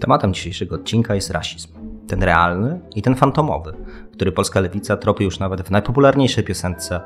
Tematem dzisiejszego odcinka jest rasizm. Ten realny i ten fantomowy, który polska lewica tropi już nawet w najpopularniejszej piosence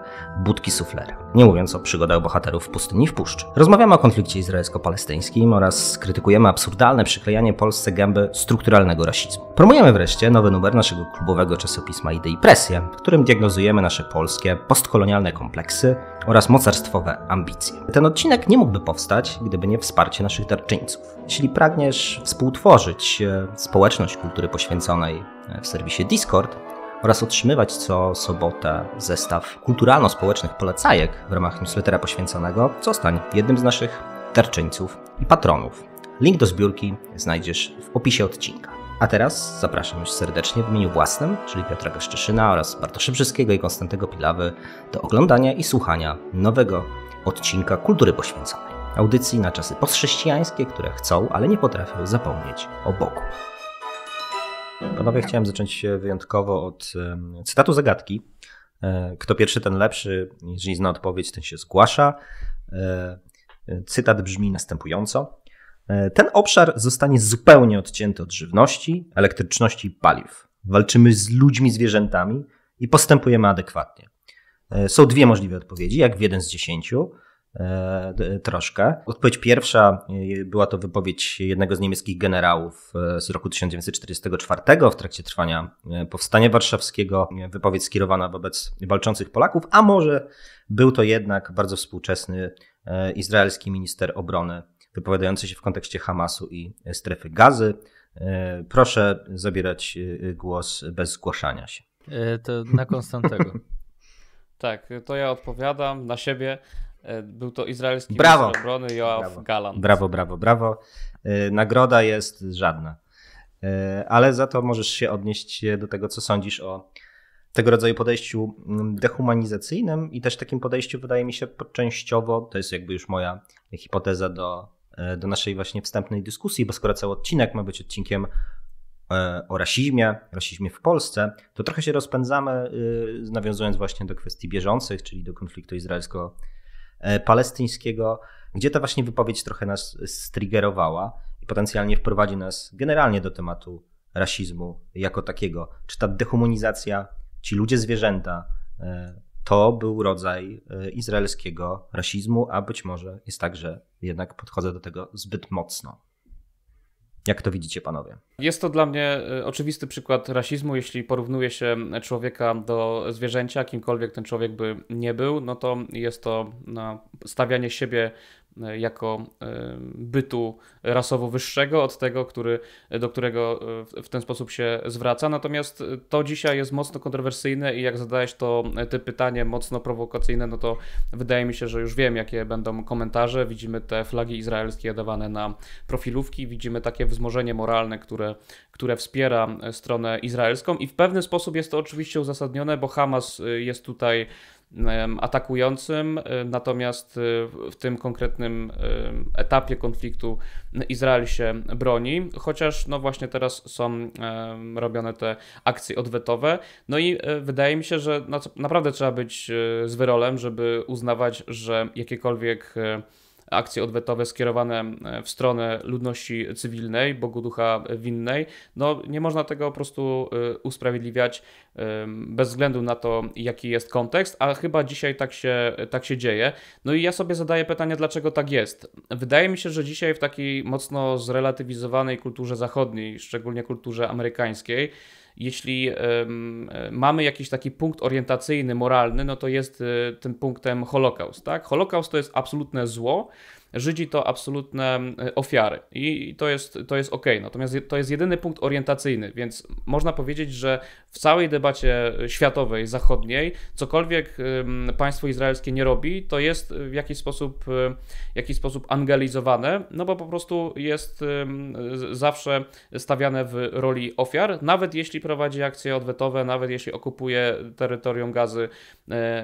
Budki Suflera, nie mówiąc o przygodach bohaterów w pustyni w puszczy. Rozmawiamy o konflikcie izraelsko-palestyńskim oraz krytykujemy absurdalne przyklejanie Polsce gęby strukturalnego rasizmu. Promujemy wreszcie nowy numer naszego klubowego czasopisma Idei Presję, w którym diagnozujemy nasze polskie, postkolonialne kompleksy oraz mocarstwowe ambicje. Ten odcinek nie mógłby powstać, gdyby nie wsparcie naszych darczyńców. Jeśli pragniesz współtworzyć e, społeczność kultury poświęconej e, w serwisie Discord, oraz otrzymywać co sobotę zestaw kulturalno-społecznych polecajek w ramach newslettera poświęconego, zostań jednym z naszych darczyńców i patronów. Link do zbiórki znajdziesz w opisie odcinka. A teraz zapraszam już serdecznie w imieniu własnym, czyli Piotra Gaszczyszyna oraz Bartosza Brzyskiego i Konstantego Pilawy do oglądania i słuchania nowego odcinka Kultury Poświęconej. Audycji na czasy postchrześcijańskie, które chcą, ale nie potrafią zapomnieć o Bogu. Panowie, chciałem zacząć się wyjątkowo od cytatu zagadki. E, kto pierwszy, ten lepszy. Jeżeli zna odpowiedź, ten się zgłasza. E, cytat brzmi następująco. E, ten obszar zostanie zupełnie odcięty od żywności, elektryczności i paliw. Walczymy z ludźmi, zwierzętami i postępujemy adekwatnie. Są dwie możliwe odpowiedzi, jak w jeden z dziesięciu. E, troszkę. Odpowiedź pierwsza e, była to wypowiedź jednego z niemieckich generałów e, z roku 1944 w trakcie trwania Powstania Warszawskiego. Wypowiedź skierowana wobec walczących Polaków, a może był to jednak bardzo współczesny izraelski minister obrony wypowiadający się w kontekście Hamasu i strefy gazy. Proszę zabierać głos bez zgłaszania się. To na Konstantego. tak, to ja odpowiadam na siebie. E, był to izraelski brawo. minister obrony Joachim Galan. Brawo, brawo, brawo. E, nagroda jest żadna. E, ale za to możesz się odnieść do tego, co sądzisz o tego rodzaju podejściu mm, dehumanizacyjnym i też takim podejściu wydaje mi się częściowo, to jest jakby już moja hipoteza do, do naszej właśnie wstępnej dyskusji, bo skoro cały odcinek ma być odcinkiem o rasizmie, rasizmie w Polsce, to trochę się rozpędzamy, y, nawiązując właśnie do kwestii bieżących, czyli do konfliktu izraelsko-palestyńskiego E, palestyńskiego, gdzie ta właśnie wypowiedź trochę nas striggerowała i potencjalnie wprowadzi nas generalnie do tematu rasizmu jako takiego. Czy ta dehumanizacja, ci ludzie zwierzęta, e, to był rodzaj e, izraelskiego rasizmu, a być może jest tak, że jednak podchodzę do tego zbyt mocno. Jak to widzicie, panowie? Jest to dla mnie y, oczywisty przykład rasizmu. Jeśli porównuje się człowieka do zwierzęcia, kimkolwiek ten człowiek by nie był, no to jest to na no, stawianie siebie E, jako e, bytu rasowo wyższego od tego, który, do którego e, w ten sposób się zwraca. Natomiast to dzisiaj jest mocno kontrowersyjne i jak zadajesz to te pytanie mocno prowokacyjne, no to wydaje mi się, że już wiem, jakie będą komentarze. Widzimy te flagi izraelskie dawane na profilówki, widzimy takie wzmożenie moralne, które, które wspiera stronę izraelską i w pewny sposób jest to oczywiście uzasadnione, bo Hamas jest tutaj atakującym, natomiast e, w tym konkretnym etapie konfliktu Izrael się broni, chociaż no właśnie teraz są robione te akcje odwetowe. No i e, wydaje mi się, że no, naprawdę trzeba być e, z wyrolem, żeby uznawać, że jakiekolwiek akcje odwetowe skierowane e, w stronę ludności cywilnej, Bogu Ducha winnej. No, nie można tego po prostu e, usprawiedliwiać bez względu na to, jaki jest kontekst, a chyba dzisiaj tak się, tak się dzieje. No i ja sobie zadaję pytanie, dlaczego tak jest. Wydaje mi się, że dzisiaj w takiej mocno zrelatywizowanej kulturze zachodniej, szczególnie kulturze amerykańskiej, jeśli mamy jakiś taki punkt orientacyjny, moralny, no to jest y, tym punktem Holokaust. Tak? Holokaust to jest absolutne zło. Żydzi to absolutne ofiary i to jest, to jest ok. Natomiast to jest jedyny punkt orientacyjny, więc można powiedzieć, że w całej debacie y, światowej, zachodniej, cokolwiek państwo izraelskie nie robi, to jest y, w jakiś sposób, y, w jakiś sposób angelizowane, no bo po prostu jest zawsze stawiane w roli ofiar, nawet jeśli prowadzi akcje odwetowe, nawet jeśli okupuje terytorium gazy,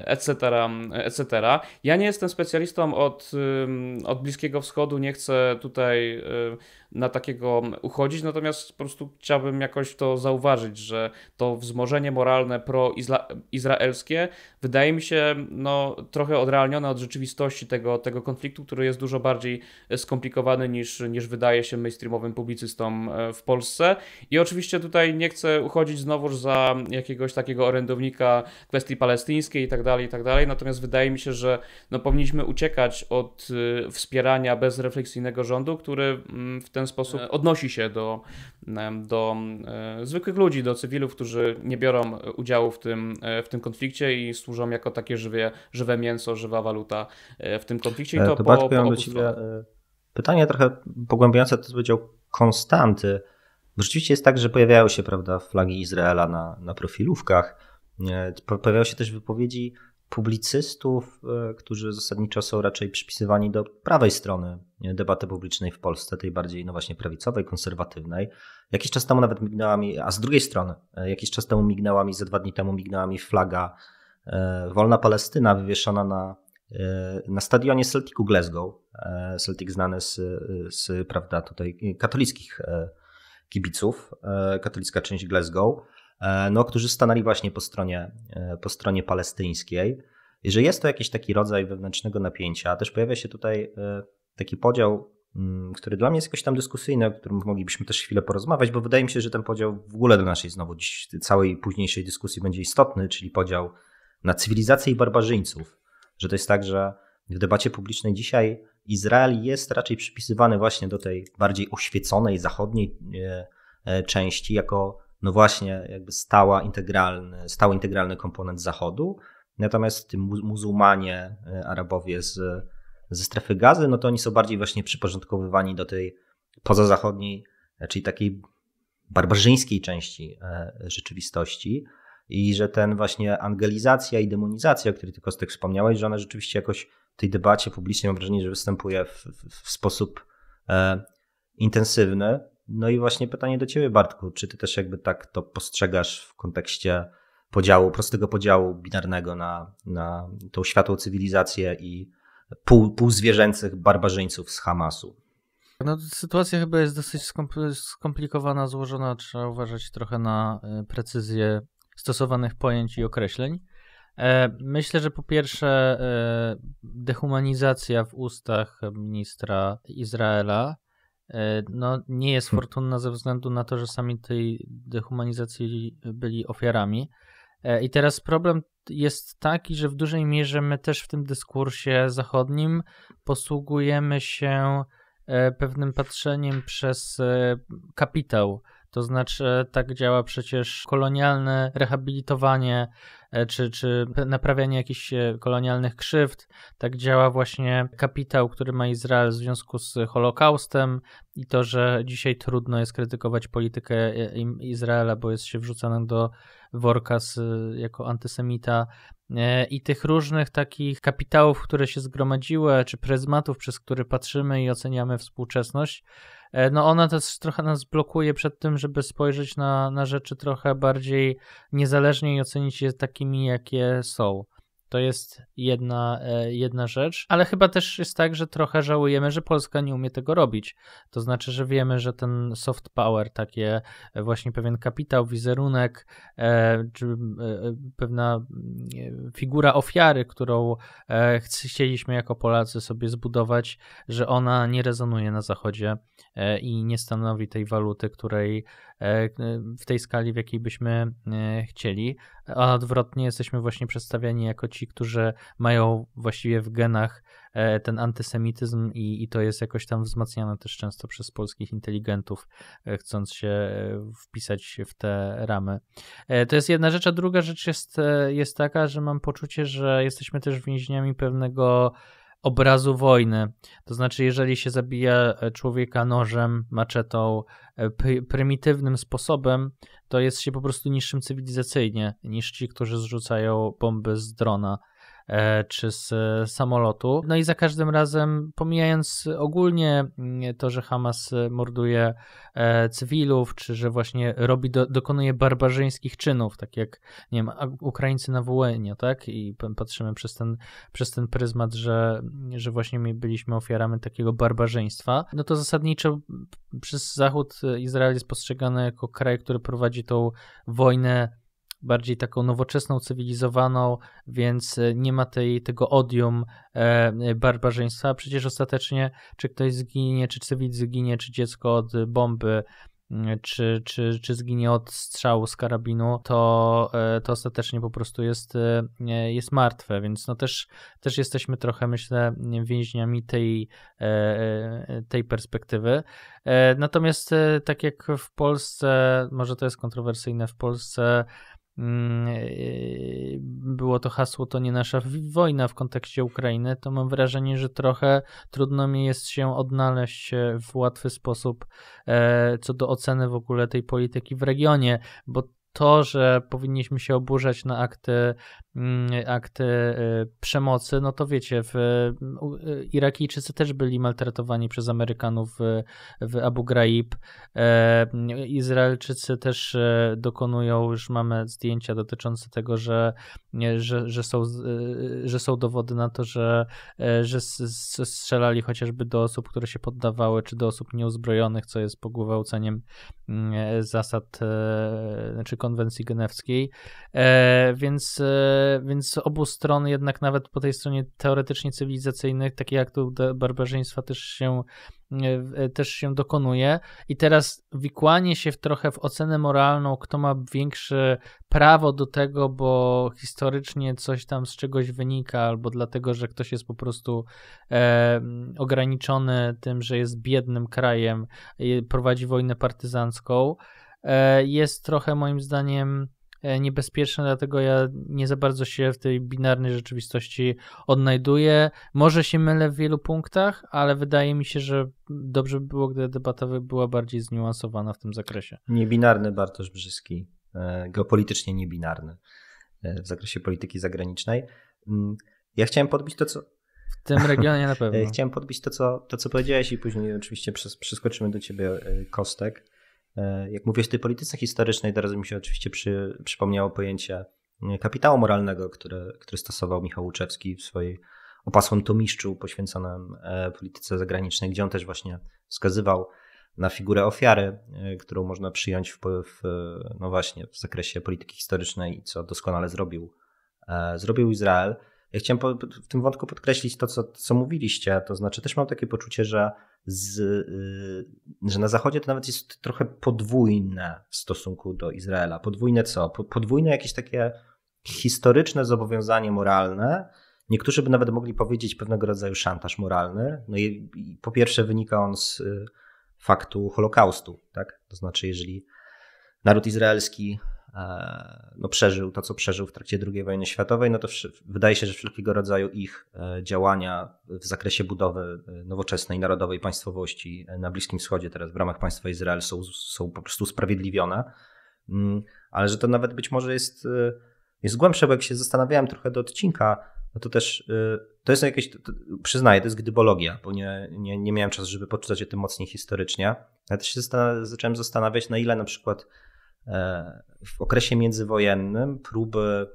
etc., etc. E, ja nie jestem specjalistą od, od Bliskiego Wschodu, nie chcę tutaj na takiego uchodzić, natomiast po prostu chciałbym jakoś to zauważyć, że to wzmożenie moralne pro-izraelskie wydaje mi się no, trochę odrealnione od rzeczywistości tego, tego konfliktu, który jest dużo bardziej e, skomplikowany niż, niż wydaje się mainstreamowym publicystom e, w Polsce. I oczywiście tutaj nie chcę uchodzić znowuż za jakiegoś takiego orędownika kwestii palestyńskiej i tak dalej, i tak dalej, natomiast wydaje mi się, że no, powinniśmy uciekać od e, wspierania bezrefleksyjnego rządu, który mm, w ten sposób odnosi się do, do zwykłych ludzi, do cywilów, którzy nie biorą udziału w tym, e, w tym konflikcie i służą jako takie żywe, żywe mięso, żywa waluta e, w tym konflikcie. I e, to, to po, Bartku, po do ciebie pytanie trochę pogłębiające to, co powiedział Konstanty. Bo no rzeczywiście jest tak, że pojawiają się prawda, flagi Izraela na, na profilówkach. Pojawiają się też wypowiedzi publicystów, e, którzy zasadniczo są raczej przypisywani do prawej strony debaty publicznej w Polsce, tej bardziej no właśnie prawicowej, konserwatywnej. Jakiś czas temu nawet mignęła mi, a z drugiej strony, e, jakiś czas temu mignęła mi, ze dwa dni temu mignęła mi flaga e, Wolna Palestyna wywieszona na, na stadionie Celticu Glasgow. Celtic znany z, z prawda, tutaj katolickich kibiców, katolicka część Glasgow. E, no, którzy stanęli właśnie po stronie, e, po stronie palestyńskiej. I że jest to jakiś taki rodzaj wewnętrznego napięcia. Też pojawia się tutaj e, taki podział, mm, który dla mnie jest jakoś tam dyskusyjny, o którym moglibyśmy też chwilę porozmawiać, bo wydaje mi się, że ten podział w ogóle do naszej znowu dziś, całej późniejszej dyskusji będzie istotny, czyli podział na cywilizację i barbarzyńców. Że to jest tak, że w debacie publicznej dzisiaj Izrael jest raczej przypisywany właśnie do tej bardziej oświeconej, zachodniej części jako no właśnie jakby stała integralny, stały integralny komponent Zachodu, natomiast tym muzułmanie, e, Arabowie z, ze strefy gazy, no to oni są bardziej właśnie przyporządkowywani do tej pozazachodniej, e, czyli takiej barbarzyńskiej części e, rzeczywistości i że ten właśnie angelizacja i demonizacja, o której tylko z tych wspomniałeś, że ona rzeczywiście jakoś w tej debacie publicznej mam wrażenie, że występuje w, w, w sposób e, intensywny. No i właśnie pytanie do ciebie, Bartku, czy ty też jakby tak to postrzegasz w kontekście podziału, prostego podziału binarnego na, na tą światłą cywilizację i pół, półzwierzęcych barbarzyńców z Hamasu? No, sytuacja chyba jest dosyć skomplikowana, złożona. Trzeba uważać trochę na e, precyzję stosowanych pojęć i określeń. E, myślę, że po pierwsze e, dehumanizacja w ustach ministra Izraela E, no, nie jest fortunna ze względu na to, że sami tej dehumanizacji byli ofiarami. E, I teraz problem jest taki, że w dużej mierze my też w tym dyskursie zachodnim posługujemy się e, pewnym patrzeniem przez kapitał to znaczy, tak działa przecież kolonialne rehabilitowanie e, czy, czy naprawianie jakichś e, kolonialnych krzywd. Tak działa właśnie kapitał, który ma Izrael w związku z Holokaustem i to, że dzisiaj trudno jest krytykować politykę e, Izraela, bo jest się wrzucany do worka z, jako antysemita. I tych różnych takich kapitałów, które się zgromadziły, czy pryzmatów, przez które patrzymy i oceniamy współczesność, E, no ona też trochę nas blokuje przed tym, żeby spojrzeć na, na rzeczy trochę bardziej niezależnie i ocenić je takimi, jakie są. To jest jedna, e, jedna rzecz, ale chyba też jest tak, że trochę żałujemy, że Polska nie umie tego robić. To znaczy, że wiemy, że ten soft power, takie e, właśnie pewien kapitał, wizerunek, czy pewna figura ofiary, którą chcieliśmy jako Polacy sobie zbudować, że ona nie rezonuje na Zachodzie E, i nie stanowi tej waluty, której e, w tej skali, w jakiej byśmy e, chcieli, a odwrotnie jesteśmy właśnie przedstawiani jako ci, którzy mają właściwie w genach ten antysemityzm i, i to jest jakoś tam wzmacniane też często przez polskich inteligentów, chcąc się wpisać w te ramy. To jest jedna rzecz, a druga rzecz jest, jest taka, że mam poczucie, że jesteśmy też więźniami pewnego obrazu wojny. To znaczy, jeżeli się zabija e, człowieka nożem, maczetą, e, prymitywnym sposobem, to jest się po prostu niższym cywilizacyjnie niż ci, którzy zrzucają bomby z drona. E, czy z e, samolotu. No i za każdym razem, pomijając ogólnie mm, to, że Hamas e, morduje cywilów, czy że właśnie robi, do, dokonuje barbarzyńskich czynów, tak jak, nie wiem, Ukraińcy na Wołyniu, tak? I patrzymy przez ten, przez ten pryzmat, że, że właśnie my byliśmy ofiarami takiego barbarzyństwa, no to zasadniczo przez Zachód Izrael jest postrzegany jako kraj, który prowadzi tą wojnę bardziej taką nowoczesną, cywilizowaną, więc e, nie ma tej, tego odium e, barbarzyństwa. Przecież ostatecznie, czy ktoś zginie, czy cywil zginie, czy dziecko od bomby mm, czy, czy, czy zginie od strzału z karabinu, to, e, to ostatecznie po prostu jest, e, jest martwe, więc no też, też jesteśmy trochę, myślę, więźniami tej, tej perspektywy. Natomiast tak jak w Polsce, może to jest kontrowersyjne, w Polsce Mm, e, było to hasło to nie nasza wojna w kontekście Ukrainy, to mam wrażenie, że trochę trudno mi jest się odnaleźć e, w łatwy sposób e, co do oceny w ogóle tej polityki w regionie, bo to, że powinniśmy się oburzać na akty Mm, akt e, przemocy, no to wiecie, w, e, Irakijczycy też byli maltretowani przez Amerykanów w, Abu Ghraib. E, Izraelczycy też dokonują, już mamy zdjęcia dotyczące tego, że, że, że, są, że są dowody na to, że, że strzelali chociażby do osób, które się poddawały, czy do osób nieuzbrojonych, co jest pogwałceniem mm, zasad, czy znaczy konwencji genewskiej. Więc więc z obu stron jednak nawet po tej stronie teoretycznie cywilizacyjnych, takie jak tu barbarzyństwa też się, e, e, też się dokonuje. I teraz wikłanie się w trochę w ocenę moralną, kto ma większe prawo do tego, bo historycznie coś tam z czegoś wynika, albo dlatego, że ktoś jest po prostu e, ograniczony tym, że jest biednym krajem, prowadzi wojnę partyzancką, e, jest trochę moim zdaniem E, niebezpieczne, dlatego ja nie za bardzo się w tej binarnej rzeczywistości odnajduję. Może się mylę w wielu punktach, ale wydaje mi się, że dobrze by było, gdyby debata była bardziej zniuansowana w tym zakresie. Niebinarny Bartosz Brzyski, e, geopolitycznie niebinarny e, w zakresie polityki zagranicznej. Mm, ja chciałem podbić to, co. W tym regionie na pewno. chciałem podbić to co, to, co powiedziałeś, i później oczywiście przeskoczymy do ciebie, Kostek. E, jak mówię, w tej polityce historycznej, teraz mi się oczywiście przy, przypomniało pojęcie e, kapitału moralnego, które, który stosował Michał Łuczewski w swojej opasłym tomiszczu poświęconym e, polityce zagranicznej, gdzie on też właśnie wskazywał na figurę ofiary, którą można przyjąć w, w, no właśnie, w zakresie polityki historycznej, co doskonale zrobił, zrobił Izrael. Ja chciałem po, w tym wątku podkreślić to, co, co mówiliście. To znaczy, też mam takie poczucie, że, z, yy, że na Zachodzie to nawet jest trochę podwójne w stosunku do Izraela. Podwójne co? Po, podwójne jakieś takie historyczne zobowiązanie moralne. Niektórzy by nawet mogli powiedzieć pewnego rodzaju szantaż moralny. No i, i po pierwsze wynika on z y, faktu Holokaustu, tak? To znaczy, jeżeli naród izraelski E, no, przeżył to, co przeżył w trakcie II wojny światowej, no to wydaje się, że wszelkiego rodzaju ich e, działania w zakresie budowy e, nowoczesnej narodowej państwowości na Bliskim Wschodzie, teraz w ramach państwa Izrael, są, są po prostu usprawiedliwione, mm, Ale że to nawet być może jest, jest głębsze, bo jak się zastanawiałem trochę do odcinka, no to też to jest jakieś, to, przyznaję, to jest gdybologia, bo nie, nie, nie miałem czasu, żeby poczytać o tym mocniej historycznie. Ja też się zastan zacząłem zastanawiać, na ile na przykład E, w okresie międzywojennym próby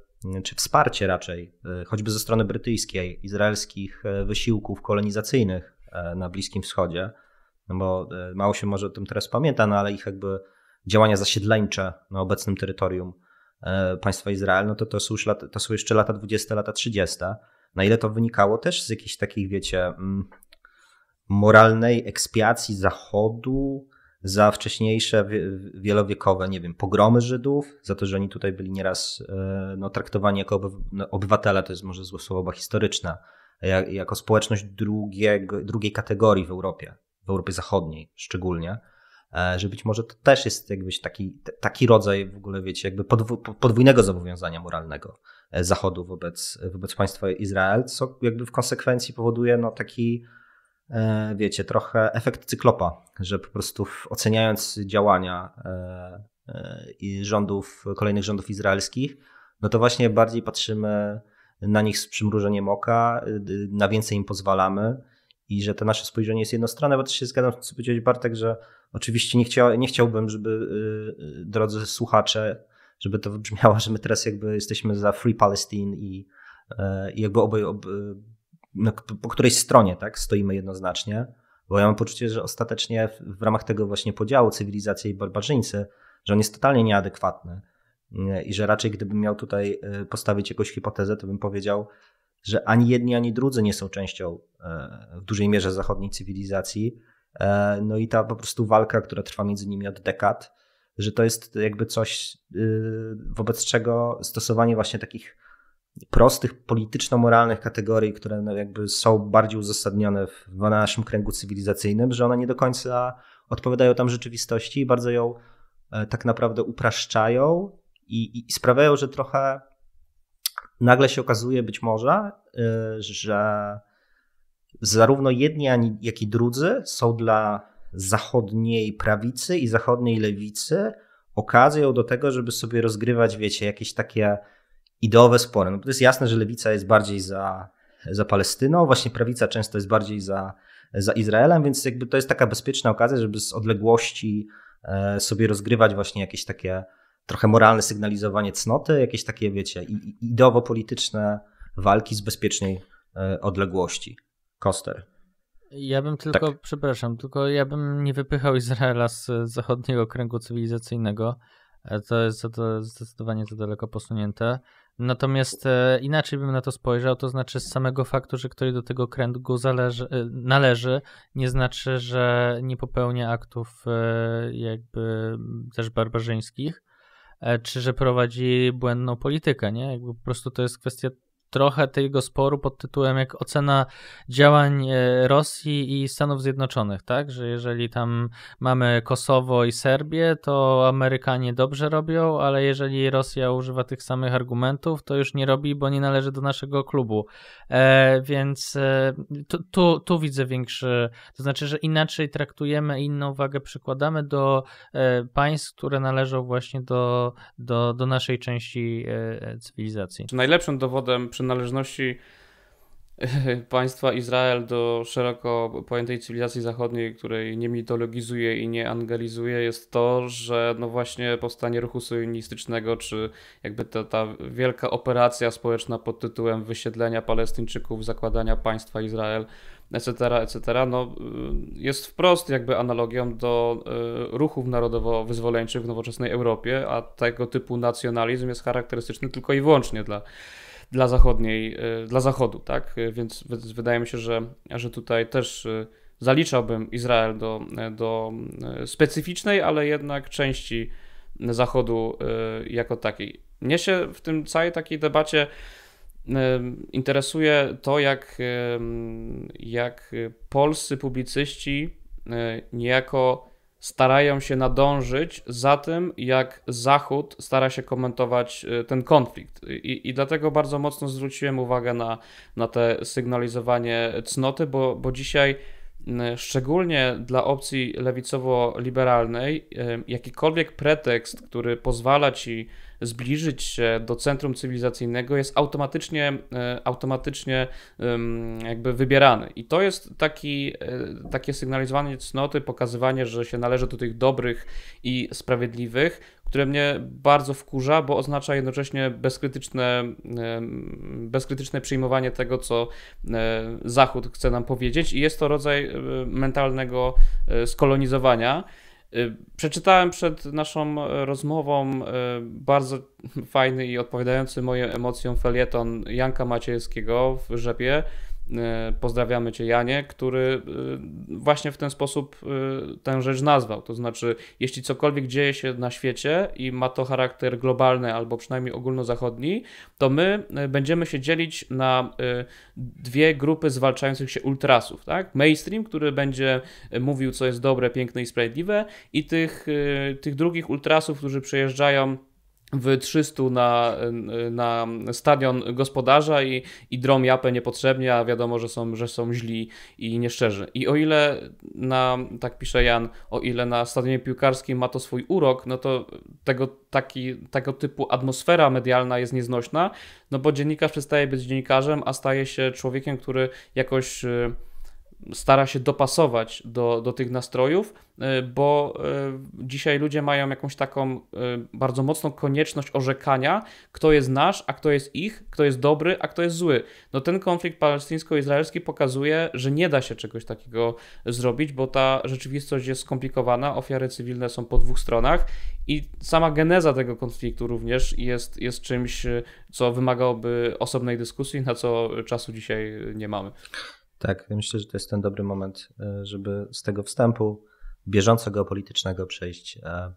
czy wsparcie raczej, e, choćby ze strony brytyjskiej, izraelskich e, wysiłków kolonizacyjnych na Bliskim Wschodzie, no bo mało się może o tym teraz pamięta, no ale ich jakby działania zasiedleńcze na obecnym terytorium państwa Izrael, no to to są, już lata, to są jeszcze lata 20, lata 30. Na ile to wynikało też z jakiejś takiej, wiecie, mm, moralnej ekspiacji Zachodu, za wcześniejsze wielowiekowe, nie wiem, pogromy Żydów, za to, że oni tutaj byli nieraz e, no, traktowani jako no, obywatele, to jest może złe słowo historyczna, jako społeczność drugiego, drugiej kategorii w Europie, w Europie Zachodniej szczególnie, e, że być może to też jest jakbyś taki, taki rodzaj w ogóle, wiecie, jakby podwójnego zobowiązania moralnego e, Zachodu wobec, wobec państwa Izrael, co jakby w konsekwencji powoduje no, taki E, wiecie, trochę efekt cyklopa, że po prostu oceniając działania e, e, rządów, kolejnych rządów izraelskich, no to właśnie bardziej patrzymy na nich z przymrużeniem oka, y, y, na więcej im pozwalamy i że to nasze spojrzenie jest jednostronne, bo też się zgadzam z tym, co powiedziałeś Bartek, że oczywiście nie, chciał, nie chciałbym, żeby y, drodzy słuchacze, żeby to brzmiało, że my teraz jakby jesteśmy za Free Palestine i, i jakby obaj, na, no, po której stronie tak, stoimy jednoznacznie, bo ja mam poczucie, że ostatecznie w, w ramach tego właśnie podziału cywilizacja i barbarzyńcy, że on jest totalnie nieadekwatny i że raczej gdybym miał tutaj e, postawić jakąś hipotezę, to bym powiedział, że ani jedni, ani drudzy nie są częścią e, w dużej mierze zachodniej cywilizacji. E, no i ta po prostu walka, która trwa między nimi od dekad, że to jest jakby coś, y, wobec czego stosowanie właśnie takich prostych polityczno-moralnych kategorii, które no jakby są bardziej uzasadnione w, w naszym kręgu cywilizacyjnym, że one nie do końca odpowiadają tam rzeczywistości i bardzo ją e, tak naprawdę upraszczają i, i, sprawiają, że trochę nagle się okazuje być może, e, że zarówno jedni, jak i drudzy są dla zachodniej prawicy i zachodniej lewicy okazją do tego, żeby sobie rozgrywać, wiecie, jakieś takie ideowe spory. No, to jest jasne, że lewica jest bardziej za, za Palestyną, właśnie prawica często jest bardziej za, za Izraelem, więc jakby to jest taka bezpieczna okazja, żeby z odległości e, sobie rozgrywać właśnie jakieś takie trochę moralne sygnalizowanie cnoty, jakieś takie, wiecie, ideowo-polityczne walki z bezpiecznej e, odległości. Koster. Ja bym tylko, tak. przepraszam, tylko ja bym nie wypychał Izraela z zachodniego kręgu cywilizacyjnego. E, to jest, to jest zdecydowanie za daleko posunięte. Natomiast e, inaczej bym na to spojrzał, to znaczy z samego faktu, że ktoś do tego kręgu zależy, e, należy, nie znaczy, że nie popełnia aktów e, jakby też barbarzyńskich, czy że prowadzi błędną politykę, nie? Jakby po prostu to jest kwestia trochę tego sporu pod tytułem jak ocena działań e, Rosji i Stanów Zjednoczonych, tak? Że jeżeli tam mamy Kosowo i Serbię, to Amerykanie dobrze robią, ale jeżeli Rosja używa tych samych argumentów, to już nie robi, bo nie należy do naszego klubu. E, więc e, tu, tu, tu, widzę większy, to znaczy, że inaczej traktujemy, inną wagę przykładamy do e, państw, które należą właśnie do, do, do naszej części e, cywilizacji. Najlepszym dowodem, przy przynależności państwa Izrael do szeroko pojętej cywilizacji zachodniej, której nie mitologizuje i nie angelizuje, jest to, że no właśnie powstanie ruchu syjonistycznego, czy jakby ta, ta wielka operacja społeczna pod tytułem wysiedlenia Palestyńczyków, zakładania państwa Izrael, etc., etc., no, y, jest wprost jakby analogią do y, ruchów narodowo-wyzwoleńczych w nowoczesnej Europie, a tego typu nacjonalizm jest charakterystyczny tylko i wyłącznie dla dla zachodniej, y, dla zachodu, tak? Y, więc wydaje mi się, że, że tutaj też y, zaliczałbym Izrael do, do specyficznej, ale jednak części zachodu jako takiej. Mnie się w tym całej takiej debacie interesuje to, jak, jak polscy publicyści niejako starają się nadążyć za tym, jak Zachód stara się komentować y, ten konflikt. I, i dlatego bardzo mocno zwróciłem uwagę na, na te sygnalizowanie cnoty, bo, bo dzisiaj y, szczególnie dla opcji lewicowo-liberalnej y, jakikolwiek pretekst, który pozwala ci zbliżyć się do centrum cywilizacyjnego jest automatycznie, e, automatycznie jakby wybierany. I to jest taki, e, takie sygnalizowanie cnoty, pokazywanie, że się należy do tych dobrych i sprawiedliwych, które mnie bardzo wkurza, bo oznacza jednocześnie bezkrytyczne, bezkrytyczne przyjmowanie tego, co e, Zachód chce nam powiedzieć, i jest to rodzaj mentalnego skolonizowania. Y, przeczytałem przed naszą e, rozmową e, bardzo fajny i odpowiadający moim emocjom felieton Janka Maciejskiego w Rzepie, E, pozdrawiamy Cię, Janie, który e, właśnie w ten sposób e, tę rzecz nazwał. To znaczy, jeśli cokolwiek dzieje się na świecie i ma to charakter globalny albo przynajmniej ogólnozachodni, to my będziemy się dzielić na dwie grupy zwalczających się ultrasów. Tak? Mainstream, który będzie mówił, co jest dobre, piękne i sprawiedliwe, i tych, tych drugich ultrasów, którzy przejeżdżają w 300 na, na stadion gospodarza i, i drom japę niepotrzebnie, a wiadomo, że są, że są źli i nieszczerzy. I o ile na, tak pisze Jan, o ile na stadionie piłkarskim ma to swój urok, no to tego, taki, tego typu atmosfera medialna jest nieznośna, no bo dziennikarz przestaje być dziennikarzem, a staje się człowiekiem, który jakoś... Yy, stara się dopasować do, do tych nastrojów, y, bo y, dzisiaj ludzie mają jakąś taką y, bardzo mocną konieczność orzekania, kto jest nasz, a kto jest ich, kto jest dobry, a kto jest zły. No ten konflikt palestyńsko-izraelski pokazuje, że nie da się czegoś takiego zrobić, bo ta rzeczywistość jest skomplikowana, ofiary cywilne są po dwóch stronach i sama geneza tego konfliktu również jest, jest czymś, co wymagałoby osobnej dyskusji, na co czasu dzisiaj nie mamy. Tak, myślę, że to jest ten dobry moment, e, żeby z tego wstępu bieżąco geopolitycznego przejść e,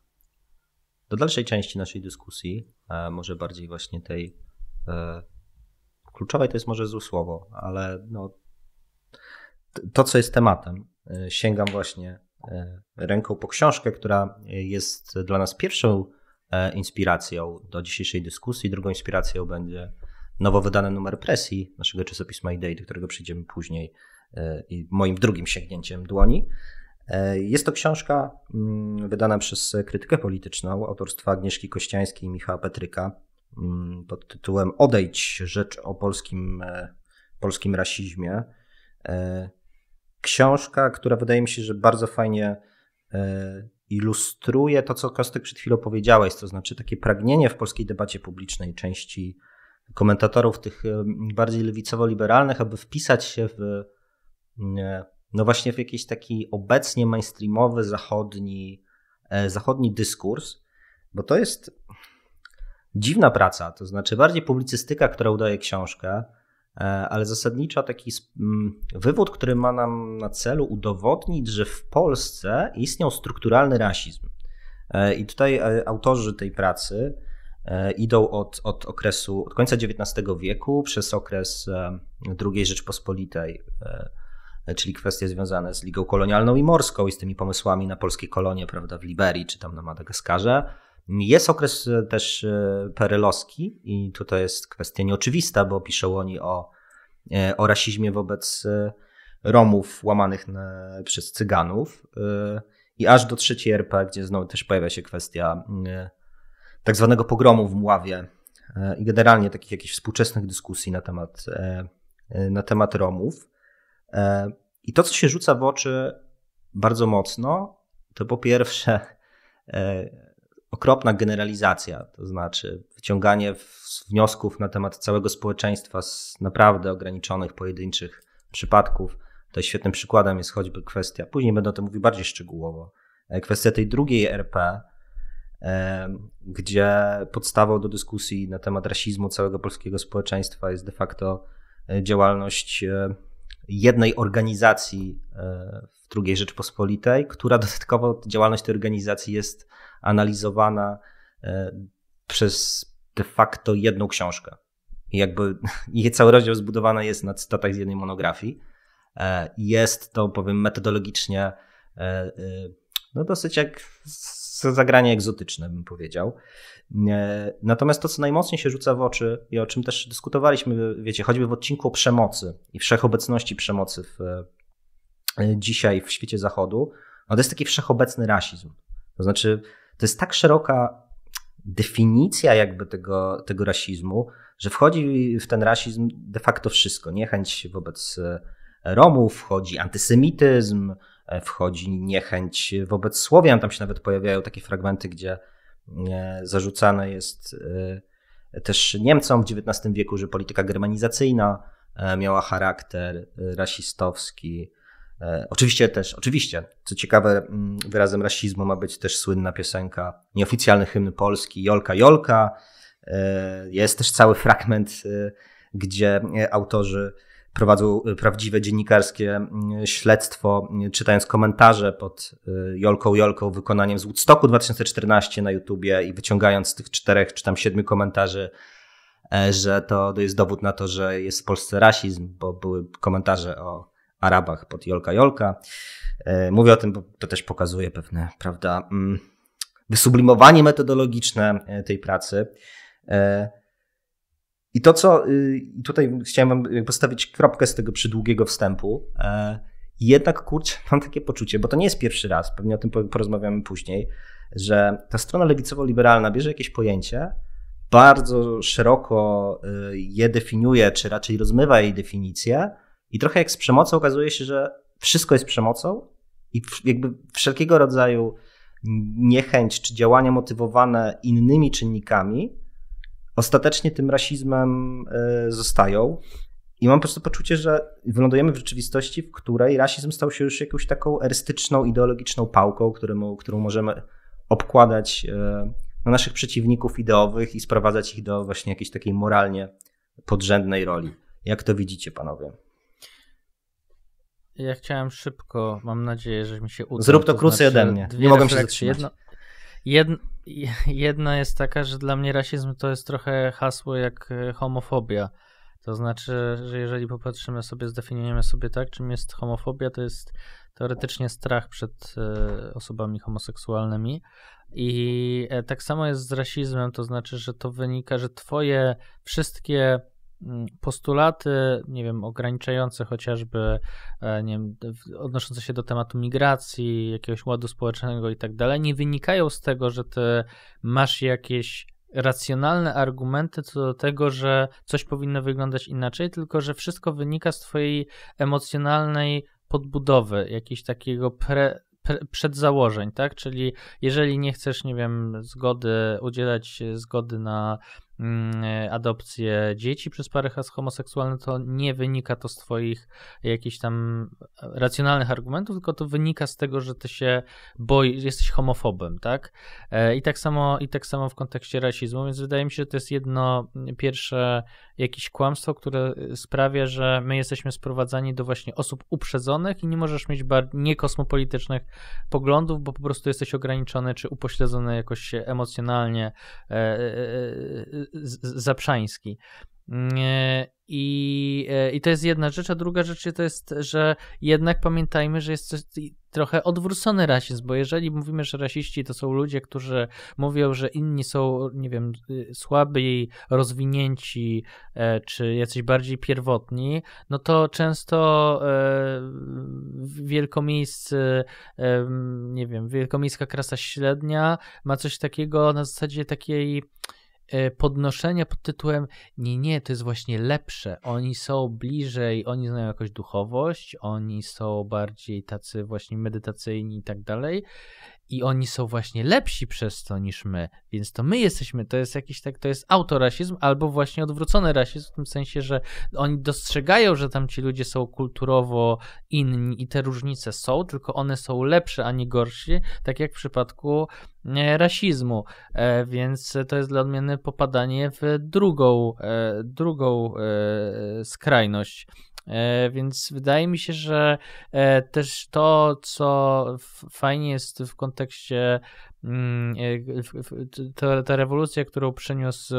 do dalszej części naszej dyskusji, e, może bardziej właśnie tej kluczowej, to jest może złe ale no, to, co jest tematem, sięgam właśnie ręką po książkę, która jest dla nas pierwszą inspiracją do dzisiejszej dyskusji. Drugą inspiracją będzie nowo wydany numer presji naszego czasopisma Idei, do którego przyjdziemy później e, i moim drugim sięgnięciem dłoni. E, jest to książka mm, wydana przez krytykę polityczną autorstwa Agnieszki Kościańskiej i Michała Petryka mm, pod tytułem Odejdź rzecz o polskim, e, polskim rasizmie. Książka, która wydaje mi się, że bardzo fajnie ilustruje to, co Kostek przed chwilą powiedziałeś, to znaczy takie pragnienie w polskiej debacie publicznej części komentatorów tych e, bardziej lewicowo-liberalnych, aby wpisać się w e, no właśnie w jakiś taki obecnie mainstreamowy zachodni, e, zachodni dyskurs, bo to jest dziwna praca, to znaczy bardziej publicystyka, która udaje książkę, ale zasadniczo taki wywód, który ma nam na celu udowodnić, że w Polsce istniał strukturalny rasizm. I tutaj autorzy tej pracy E, idą od, od okresu, od końca XIX wieku przez okres e, II Rzeczpospolitej, e, czyli kwestie związane z Ligą Kolonialną i Morską i z tymi pomysłami na polskie kolonie, prawda, w Liberii czy tam na Madagaskarze. Jest okres też perelowski i tutaj jest kwestia nieoczywista, bo piszą oni o, o rasizmie wobec Romów łamanych na, przez Cyganów i aż do trzeciej RP, gdzie znowu też pojawia się kwestia tak zwanego pogromu w Mławie e, i generalnie takich jakichś współczesnych dyskusji na temat, e, e, na temat Romów. I to, co się rzuca w oczy bardzo mocno, to po pierwsze okropna generalizacja, to znaczy wyciąganie wniosków na temat całego społeczeństwa z naprawdę ograniczonych, pojedynczych przypadków. To świetnym przykładem jest choćby kwestia, później będę o tym mówił bardziej szczegółowo, kwestia tej drugiej RP, gdzie podstawą do dyskusji na temat rasizmu całego polskiego społeczeństwa jest de facto e, działalność e, jednej organizacji e, w II Rzeczpospolitej, która dodatkowo działalność tej organizacji jest analizowana przez de facto jedną książkę. I jakby jej cały rozdział zbudowany jest na cytatach z jednej monografii. Jest to, powiem, metodologicznie no dosyć jak zagranie egzotyczne, bym powiedział. E, natomiast to, co najmocniej się rzuca w oczy i o czym też dyskutowaliśmy, wiecie, choćby w odcinku o przemocy i wszechobecności przemocy w, e, dzisiaj w świecie zachodu, no to jest taki wszechobecny rasizm. To znaczy, to jest tak szeroka definicja jakby tego, tego rasizmu, że wchodzi w ten rasizm de facto wszystko. Niechęć wobec e, Romów, wchodzi antysemityzm, E, wchodzi niechęć wobec Słowian. Tam się nawet pojawiają takie fragmenty, gdzie e, zarzucane jest e, też Niemcom w XIX wieku, że polityka germanizacyjna miała charakter rasistowski. Oczywiście też, oczywiście, co ciekawe, wyrazem rasizmu ma być też słynna piosenka, nieoficjalny hymn polski Jolka Jolka. Jest też cały fragment, gdzie autorzy prowadzą y, prawdziwe dziennikarskie y, śledztwo, y, czytając komentarze pod Jolką Jolką wykonaniem z Woodstocku 2014 na YouTubie i wyciągając z tych czterech czy tam siedmiu komentarzy, e, że to jest dowód na to, że jest w Polsce rasizm, bo były komentarze o Arabach pod Jolka Jolka. E, mówię o tym, bo to też pokazuje pewne, prawda, mm, wysublimowanie metodologiczne e, tej pracy. I to, co y, tutaj chciałem wam y, postawić kropkę z tego przydługiego wstępu, e, jednak kurczę, mam takie poczucie, bo to nie jest pierwszy raz, pewnie o tym porozmawiamy później, że ta strona lewicowo-liberalna bierze jakieś pojęcie, bardzo szeroko y, je definiuje, czy raczej rozmywa jej definicję, i trochę jak z przemocą okazuje się, że wszystko jest przemocą i jakby wszelkiego rodzaju niechęć czy działania motywowane innymi czynnikami ostatecznie tym rasizmem e, zostają. I mam po prostu poczucie, że wylądujemy w rzeczywistości, w której rasizm stał się już jakąś taką erystyczną, ideologiczną pałką, którą, którą możemy obkładać e, na naszych przeciwników ideowych i sprowadzać ich do właśnie jakiejś takiej moralnie podrzędnej roli. Jak to widzicie, panowie? Ja chciałem szybko, mam nadzieję, że mi się uda. Zrób to, to krócej znaczy, ode mnie. Nie mogę się zatrzymać. Jedno, jedna jest taka, że dla mnie rasizm to jest trochę hasło jak e, homofobia. To znaczy, że jeżeli popatrzymy sobie, zdefiniujemy sobie tak, czym jest homofobia, to jest teoretycznie strach przed e, osobami homoseksualnymi. I e, tak samo jest z rasizmem, to znaczy, że to wynika, że twoje wszystkie Mm, postulaty, nie wiem, ograniczające chociażby, e, nie wiem, odnoszące się do tematu migracji, jakiegoś ładu społecznego i tak dalej, nie wynikają z tego, że ty masz jakieś racjonalne argumenty co do tego, że coś powinno wyglądać inaczej, tylko że wszystko wynika z twojej emocjonalnej podbudowy, jakiegoś takiego pre, przedzałożeń, tak? Czyli jeżeli nie chcesz, nie wiem, zgody, udzielać zgody na Mm, e, adopcję dzieci przez pary homoseksualne, to nie wynika to z Twoich jakichś tam e, racjonalnych argumentów, tylko to wynika z tego, że Ty się boisz, jesteś homofobem, tak? E, I tak samo, i tak samo w kontekście rasizmu, więc wydaje mi się, że to jest jedno mm, pierwsze jakieś kłamstwo, które sprawia, że my jesteśmy sprowadzani do właśnie osób uprzedzonych i nie możesz mieć niekosmopolitycznych poglądów, bo po prostu jesteś ograniczony czy upośledzony jakoś emocjonalnie Zaprzański. Mm, e, I, e, I to jest jedna rzecz, a druga rzecz to jest, że jednak pamiętajmy, że jest coś, trochę odwrócony rasizm, bo jeżeli mówimy, że rasiści to są ludzie, którzy mówią, że inni są, nie wiem, y, słabiej rozwinięci, e, czy jacyś bardziej pierwotni, no to często wielkomiejscy, nie wiem, wielkomiejska krasa średnia ma coś takiego na zasadzie takiej Y, podnoszenia pod tytułem nie, nie, to jest właśnie lepsze. Oni są bliżej, oni znają jakąś duchowość, oni są bardziej tacy właśnie medytacyjni i tak dalej i oni są właśnie lepsi przez to niż my, więc to my jesteśmy, to jest jakiś tak, to jest autorasizm albo właśnie odwrócony rasizm w tym sensie, że oni dostrzegają, że tam ci ludzie są kulturowo inni i te różnice są, tylko one są lepsze, a nie gorsi, tak jak w przypadku e, rasizmu, e, więc to jest dla odmiany popadanie w drugą, e, drugą skrajność E, więc wydaje mi się, że e, też to, co fajnie jest w kontekście mm, e, ta, rewolucja, którą przyniósł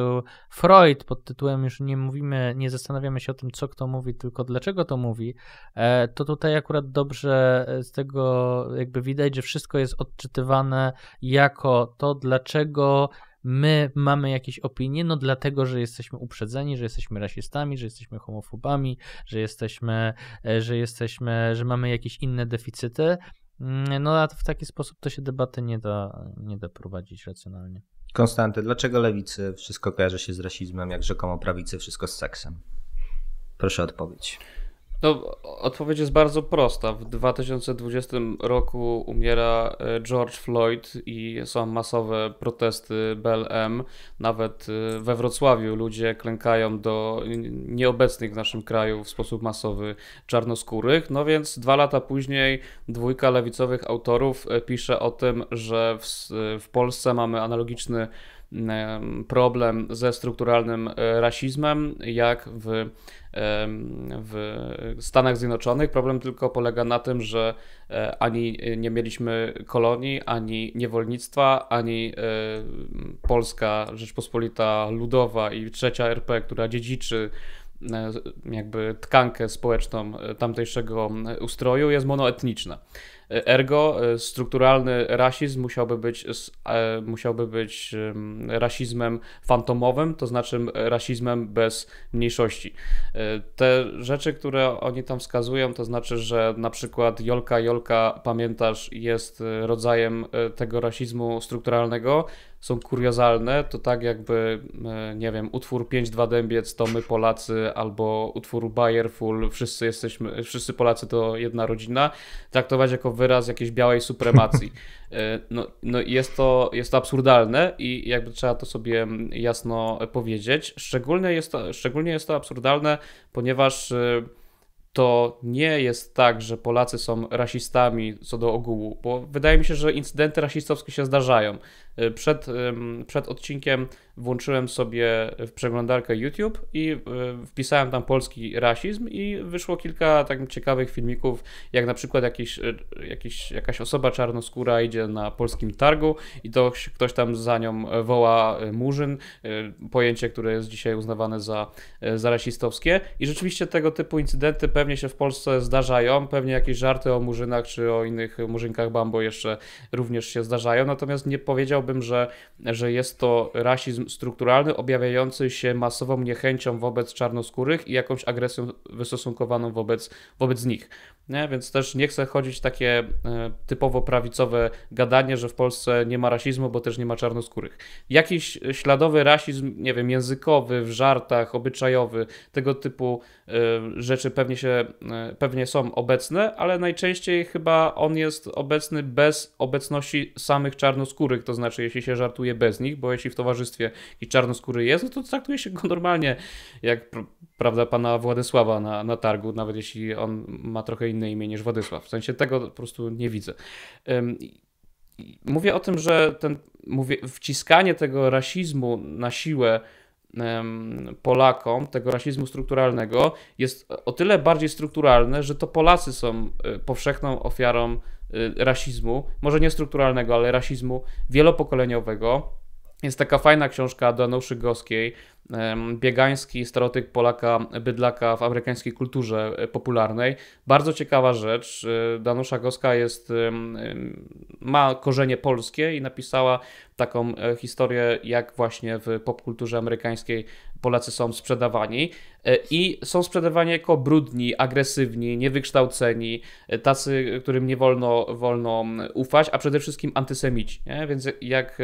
Freud pod tytułem już nie mówimy, nie zastanawiamy się o tym, co kto mówi, tylko dlaczego to mówi, to tutaj akurat dobrze z tego jakby widać, że wszystko jest odczytywane jako to, dlaczego my mamy jakieś opinie, no dlatego, że jesteśmy uprzedzeni, że jesteśmy rasistami, że jesteśmy homofobami, że jesteśmy, e, że jesteśmy, że mamy jakieś inne deficyty. Mm, no a w taki sposób to się debaty nie da, nie da prowadzić racjonalnie. Konstanty, dlaczego lewicy wszystko kojarzy się z rasizmem, jak rzekomo prawicy wszystko z seksem? Proszę odpowiedź. No, odpowiedź jest bardzo prosta. W 2020 roku umiera e, George Floyd i są masowe protesty BLM. Nawet e, we Wrocławiu ludzie klękają do nieobecnych w naszym kraju w sposób masowy czarnoskórych. No więc dwa lata później dwójka lewicowych autorów e, pisze o tym, że w, w Polsce mamy analogiczny problem ze strukturalnym e, rasizmem, jak w, w Stanach Zjednoczonych. Problem tylko polega na tym, że e, ani nie mieliśmy kolonii, ani niewolnictwa, ani e, Polska Rzeczpospolita Ludowa i trzecia RP, która dziedziczy jakby tkankę społeczną tamtejszego ustroju jest monoetniczna. Ergo e, strukturalny rasizm musiałby być, e, musiałby być rasizmem fantomowym, to znaczy rasizmem bez mniejszości. E, te rzeczy, które oni tam wskazują, to znaczy, że na przykład Jolka Jolka, pamiętasz, jest rodzajem tego rasizmu strukturalnego, są kuriozalne, to tak jakby, e, nie wiem, utwór 5-2 Dębiec to my Polacy, albo utwór Bayerful, wszyscy jesteśmy, wszyscy Polacy to jedna rodzina, traktować jako wyraz jakiejś białej supremacji. E, no, no jest, to, jest to absurdalne i jakby trzeba to sobie jasno powiedzieć. Szczególnie jest to, szczególnie jest to absurdalne, ponieważ e, to nie jest tak, że Polacy są rasistami co do ogółu, bo wydaje mi się, że incydenty rasistowskie się zdarzają. Y, przed, przed odcinkiem włączyłem sobie w przeglądarkę YouTube i y, wpisałem tam polski rasizm i wyszło kilka tak ciekawych filmików, jak na przykład jakiś, y, jakiś, jakaś osoba czarnoskóra idzie na polskim targu i to ktoś tam za nią e, woła e, murzyn, e, pojęcie, które jest dzisiaj uznawane za, za rasistowskie i rzeczywiście tego typu incydenty pewnie się w Polsce zdarzają, pewnie jakieś żarty o murzynach czy o innych murzynkach bambo jeszcze również się zdarzają, natomiast nie powiedziałbym powiedziałbym, że, że jest to rasizm strukturalny, objawiający się masową niechęcią wobec czarnoskórych i jakąś agresją wystosunkowaną wobec, wobec nich. Nie? Więc też nie chcę chodzić takie e, typowo prawicowe gadanie, że w Polsce nie ma rasizmu, bo też nie ma czarnoskórych. Jakiś śladowy rasizm, nie wiem, językowy, w żartach, obyczajowy, tego typu e, rzeczy pewnie, się, e, pewnie są obecne, ale najczęściej chyba on jest obecny bez obecności samych czarnoskórych, to znaczy znaczy, jeśli się żartuje bez nich, bo jeśli w towarzystwie i czarnoskóry jest, no to traktuje się go normalnie jak, prawda, pana Władysława na, na targu, nawet jeśli on ma trochę inne imię niż Władysław. W sensie tego po prostu nie widzę. Um, mówię o tym, że ten, mówię, wciskanie tego rasizmu na siłę Polakom tego rasizmu strukturalnego jest o tyle bardziej strukturalne, że to Polacy są y, powszechną ofiarą y, rasizmu, może nie strukturalnego, ale rasizmu wielopokoleniowego. Jest taka fajna książka Danuszy Goskiej biegański stereotyp Polaka, bydlaka w amerykańskiej kulturze e, popularnej. Bardzo ciekawa rzecz. E, Danusza Goska jest, ma korzenie polskie i napisała taką e, historię, jak właśnie w popkulturze amerykańskiej Polacy są sprzedawani. I są sprzedawani jako brudni, agresywni, niewykształceni, tacy, którym nie wolno, wolno ufać, a przede wszystkim antysemici. Nie? Więc jak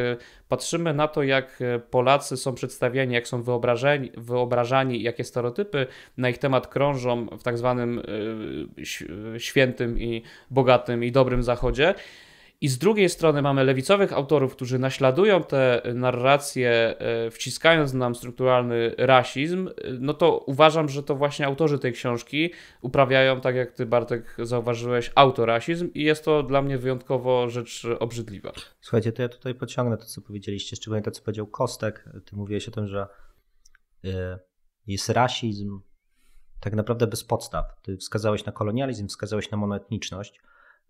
patrzymy na to, jak Polacy są przedstawiani, jak są wyobrażani, wyobrażani, jakie stereotypy na ich temat krążą w tak zwanym y, świętym i bogatym i dobrym zachodzie. I z drugiej strony mamy lewicowych autorów, którzy naśladują te narracje, y, wciskając nam strukturalny rasizm, no to uważam, że to właśnie autorzy tej książki uprawiają, tak jak ty Bartek zauważyłeś, autorasizm i jest to dla mnie wyjątkowo rzecz obrzydliwa. Słuchajcie, to ja tutaj pociągnę to, co powiedzieliście, szczególnie to, co powiedział Kostek. Ty mówiłeś o tym, że Y, jest rasizm tak naprawdę bez podstaw. Ty wskazałeś na kolonializm, wskazałeś na monoetniczność.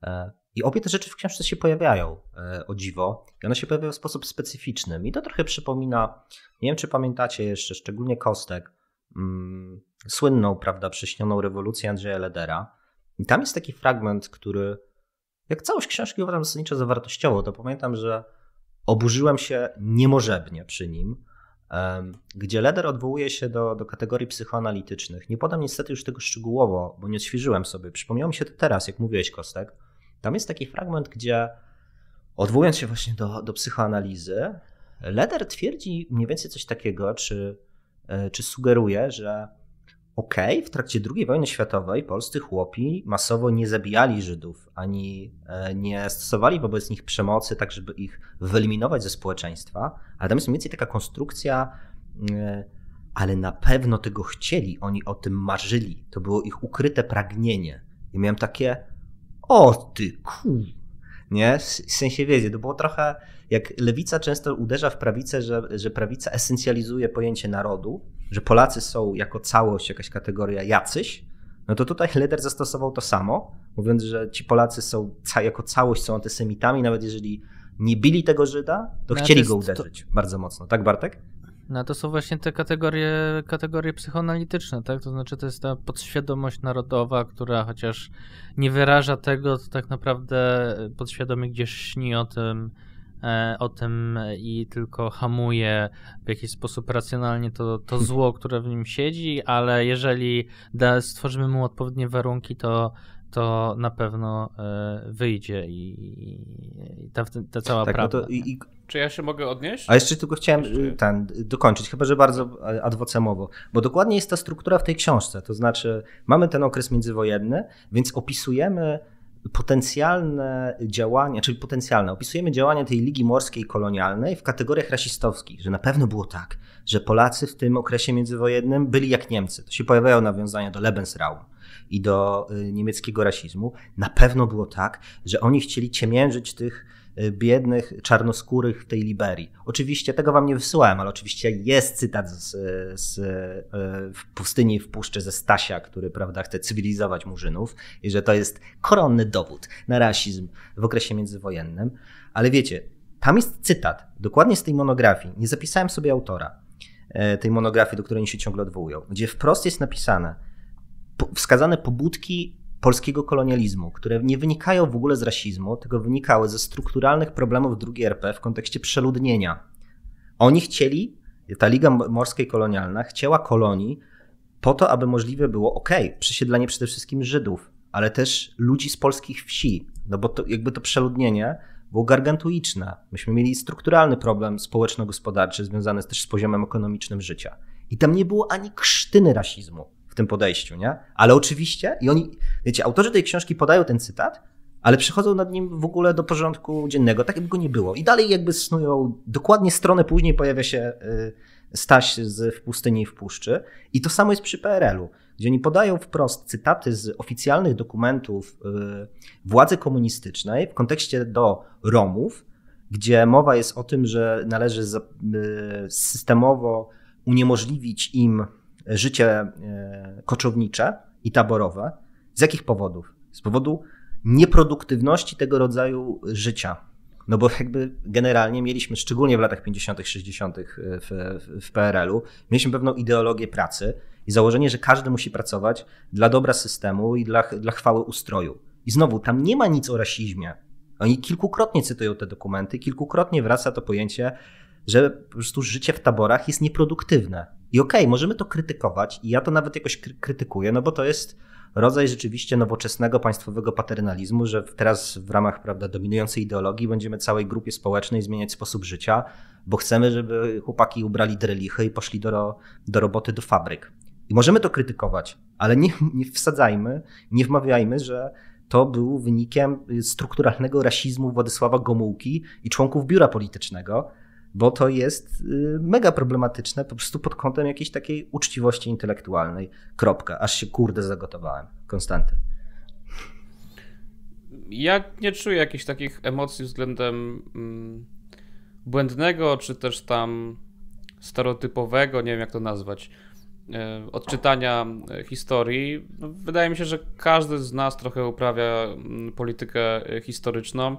E, I obie te rzeczy w książce się pojawiają, e, o dziwo, i one się pojawiają w sposób specyficzny. I to trochę przypomina, nie wiem czy pamiętacie jeszcze, szczególnie Kostek, mm, słynną, prawda, prześnioną rewolucję Andrzeja Ledera. I tam jest taki fragment, który, jak całość książki uważam zasadniczo zawartościowo, to pamiętam, że oburzyłem się niemożebnie przy nim, gdzie Leder odwołuje się do, do kategorii psychoanalitycznych. Nie podam niestety już tego szczegółowo, bo nie odświeżyłem sobie. Przypomniało mi się to teraz, jak mówiłeś, Kostek. Tam jest taki fragment, gdzie odwołując się właśnie do, do psychoanalizy, Leder twierdzi mniej więcej coś takiego, czy, e, czy sugeruje, że Okej, okay, w trakcie II wojny światowej polscy chłopi masowo nie zabijali Żydów ani e, nie stosowali wobec nich przemocy, tak żeby ich wyeliminować ze społeczeństwa, ale tam jest mniej więcej taka konstrukcja, e, ale na pewno tego chcieli, oni o tym marzyli, to było ich ukryte pragnienie. I miałem takie, o ty ku, nie? W sensie wiedzy, to było trochę jak lewica często uderza w prawicę, że, że prawica esencjalizuje pojęcie narodu, że Polacy są jako całość jakaś kategoria jacyś, no to tutaj Leder zastosował to samo, mówiąc, że ci Polacy są jako całość są antysemitami, nawet jeżeli nie bili tego Żyda, to no chcieli to go uderzyć to... bardzo mocno. Tak, Bartek? No to są właśnie te kategorie, kategorie psychoanalityczne, tak? To znaczy to jest ta podświadomość narodowa, która chociaż nie wyraża tego, to tak naprawdę podświadomie gdzieś śni o tym, E, o tym i tylko hamuje w jakiś sposób racjonalnie to, to zło, które w nim siedzi, ale jeżeli da, stworzymy mu odpowiednie warunki, to to na pewno e, wyjdzie i, ta, ta cała tak, no prawda. No i, i... Czy ja się mogę odnieść? A jeszcze tylko chciałem jeszcze... Y, ten, dokończyć, chyba że bardzo e, adwocemowo, bo dokładnie jest ta struktura w tej książce. To znaczy, mamy ten okres międzywojenny, więc opisujemy potencjalne działania, czyli potencjalne, opisujemy działania tej Ligi Morskiej Kolonialnej w kategoriach rasistowskich, że na pewno było tak, że Polacy w tym okresie międzywojennym byli jak Niemcy. To się pojawiają nawiązania do Lebensraum i do y, niemieckiego rasizmu. Na pewno było tak, że oni chcieli ciemiężyć tych Y, biednych, czarnoskórych w tej Liberii. Oczywiście tego wam nie wysyłałem, ale oczywiście jest cytat z, z y, w pustyni w puszczy ze Stasia, który prawda, chce cywilizować murzynów i że to jest koronny dowód na rasizm w okresie międzywojennym. Ale wiecie, tam jest cytat, dokładnie z tej monografii. Nie zapisałem sobie autora y, tej monografii, do której oni się ciągle odwołują, gdzie wprost jest napisane, wskazane pobudki polskiego kolonializmu, które nie wynikają w ogóle z rasizmu, tylko wynikały ze strukturalnych problemów II RP w kontekście przeludnienia. Oni chcieli, ta Liga Morskiej Kolonialna chciała kolonii po to, aby możliwe było, ok, przesiedlenie przede wszystkim Żydów, ale też ludzi z polskich wsi, no bo to, jakby to przeludnienie było gargantuiczne. Myśmy mieli strukturalny problem społeczno-gospodarczy związany też z poziomem ekonomicznym życia. I tam nie było ani krztyny rasizmu w tym podejściu, nie? Ale oczywiście, i oni, wiecie, autorzy tej książki podają ten cytat, ale przychodzą nad nim w ogóle do porządku dziennego, tak jakby go nie było. I dalej jakby snują, dokładnie stronę później pojawia się y, Staś z W pustyni i w puszczy. I to samo jest przy PRL-u, gdzie oni podają wprost cytaty z oficjalnych dokumentów y, władzy komunistycznej w kontekście do Romów, gdzie mowa jest o tym, że należy y, systemowo uniemożliwić im życie e, koczownicze i taborowe. Z jakich powodów? Z powodu nieproduktywności tego rodzaju życia. No bo jakby generalnie mieliśmy, szczególnie w latach 50., 60. E, w, w PRL-u, mieliśmy pewną ideologię pracy i założenie, że każdy musi pracować dla dobra systemu i dla, dla chwały ustroju. I znowu, tam nie ma nic o rasizmie. Oni kilkukrotnie cytują te dokumenty, kilkukrotnie wraca to pojęcie, że po prostu życie w taborach jest nieproduktywne. I okej, okay, możemy to krytykować i ja to nawet jakoś krytykuję, no bo to jest rodzaj rzeczywiście nowoczesnego państwowego paternalizmu, że teraz w ramach prawda, dominującej ideologii będziemy całej grupie społecznej zmieniać sposób życia, bo chcemy, żeby chłopaki ubrali drelichy i poszli do, do roboty do fabryk. I możemy to krytykować, ale nie, nie wsadzajmy, nie wmawiajmy, że to był wynikiem strukturalnego rasizmu Władysława Gomułki i członków biura politycznego, bo to jest y, mega problematyczne po prostu pod kątem jakiejś takiej uczciwości intelektualnej. Kropka. Aż się kurde zagotowałem. Konstanty. Ja nie czuję jakichś takich emocji względem mm, błędnego, czy też tam stereotypowego, nie wiem jak to nazwać, e, odczytania e, historii. No, wydaje mi się, że każdy z nas trochę uprawia mm, politykę e, historyczną.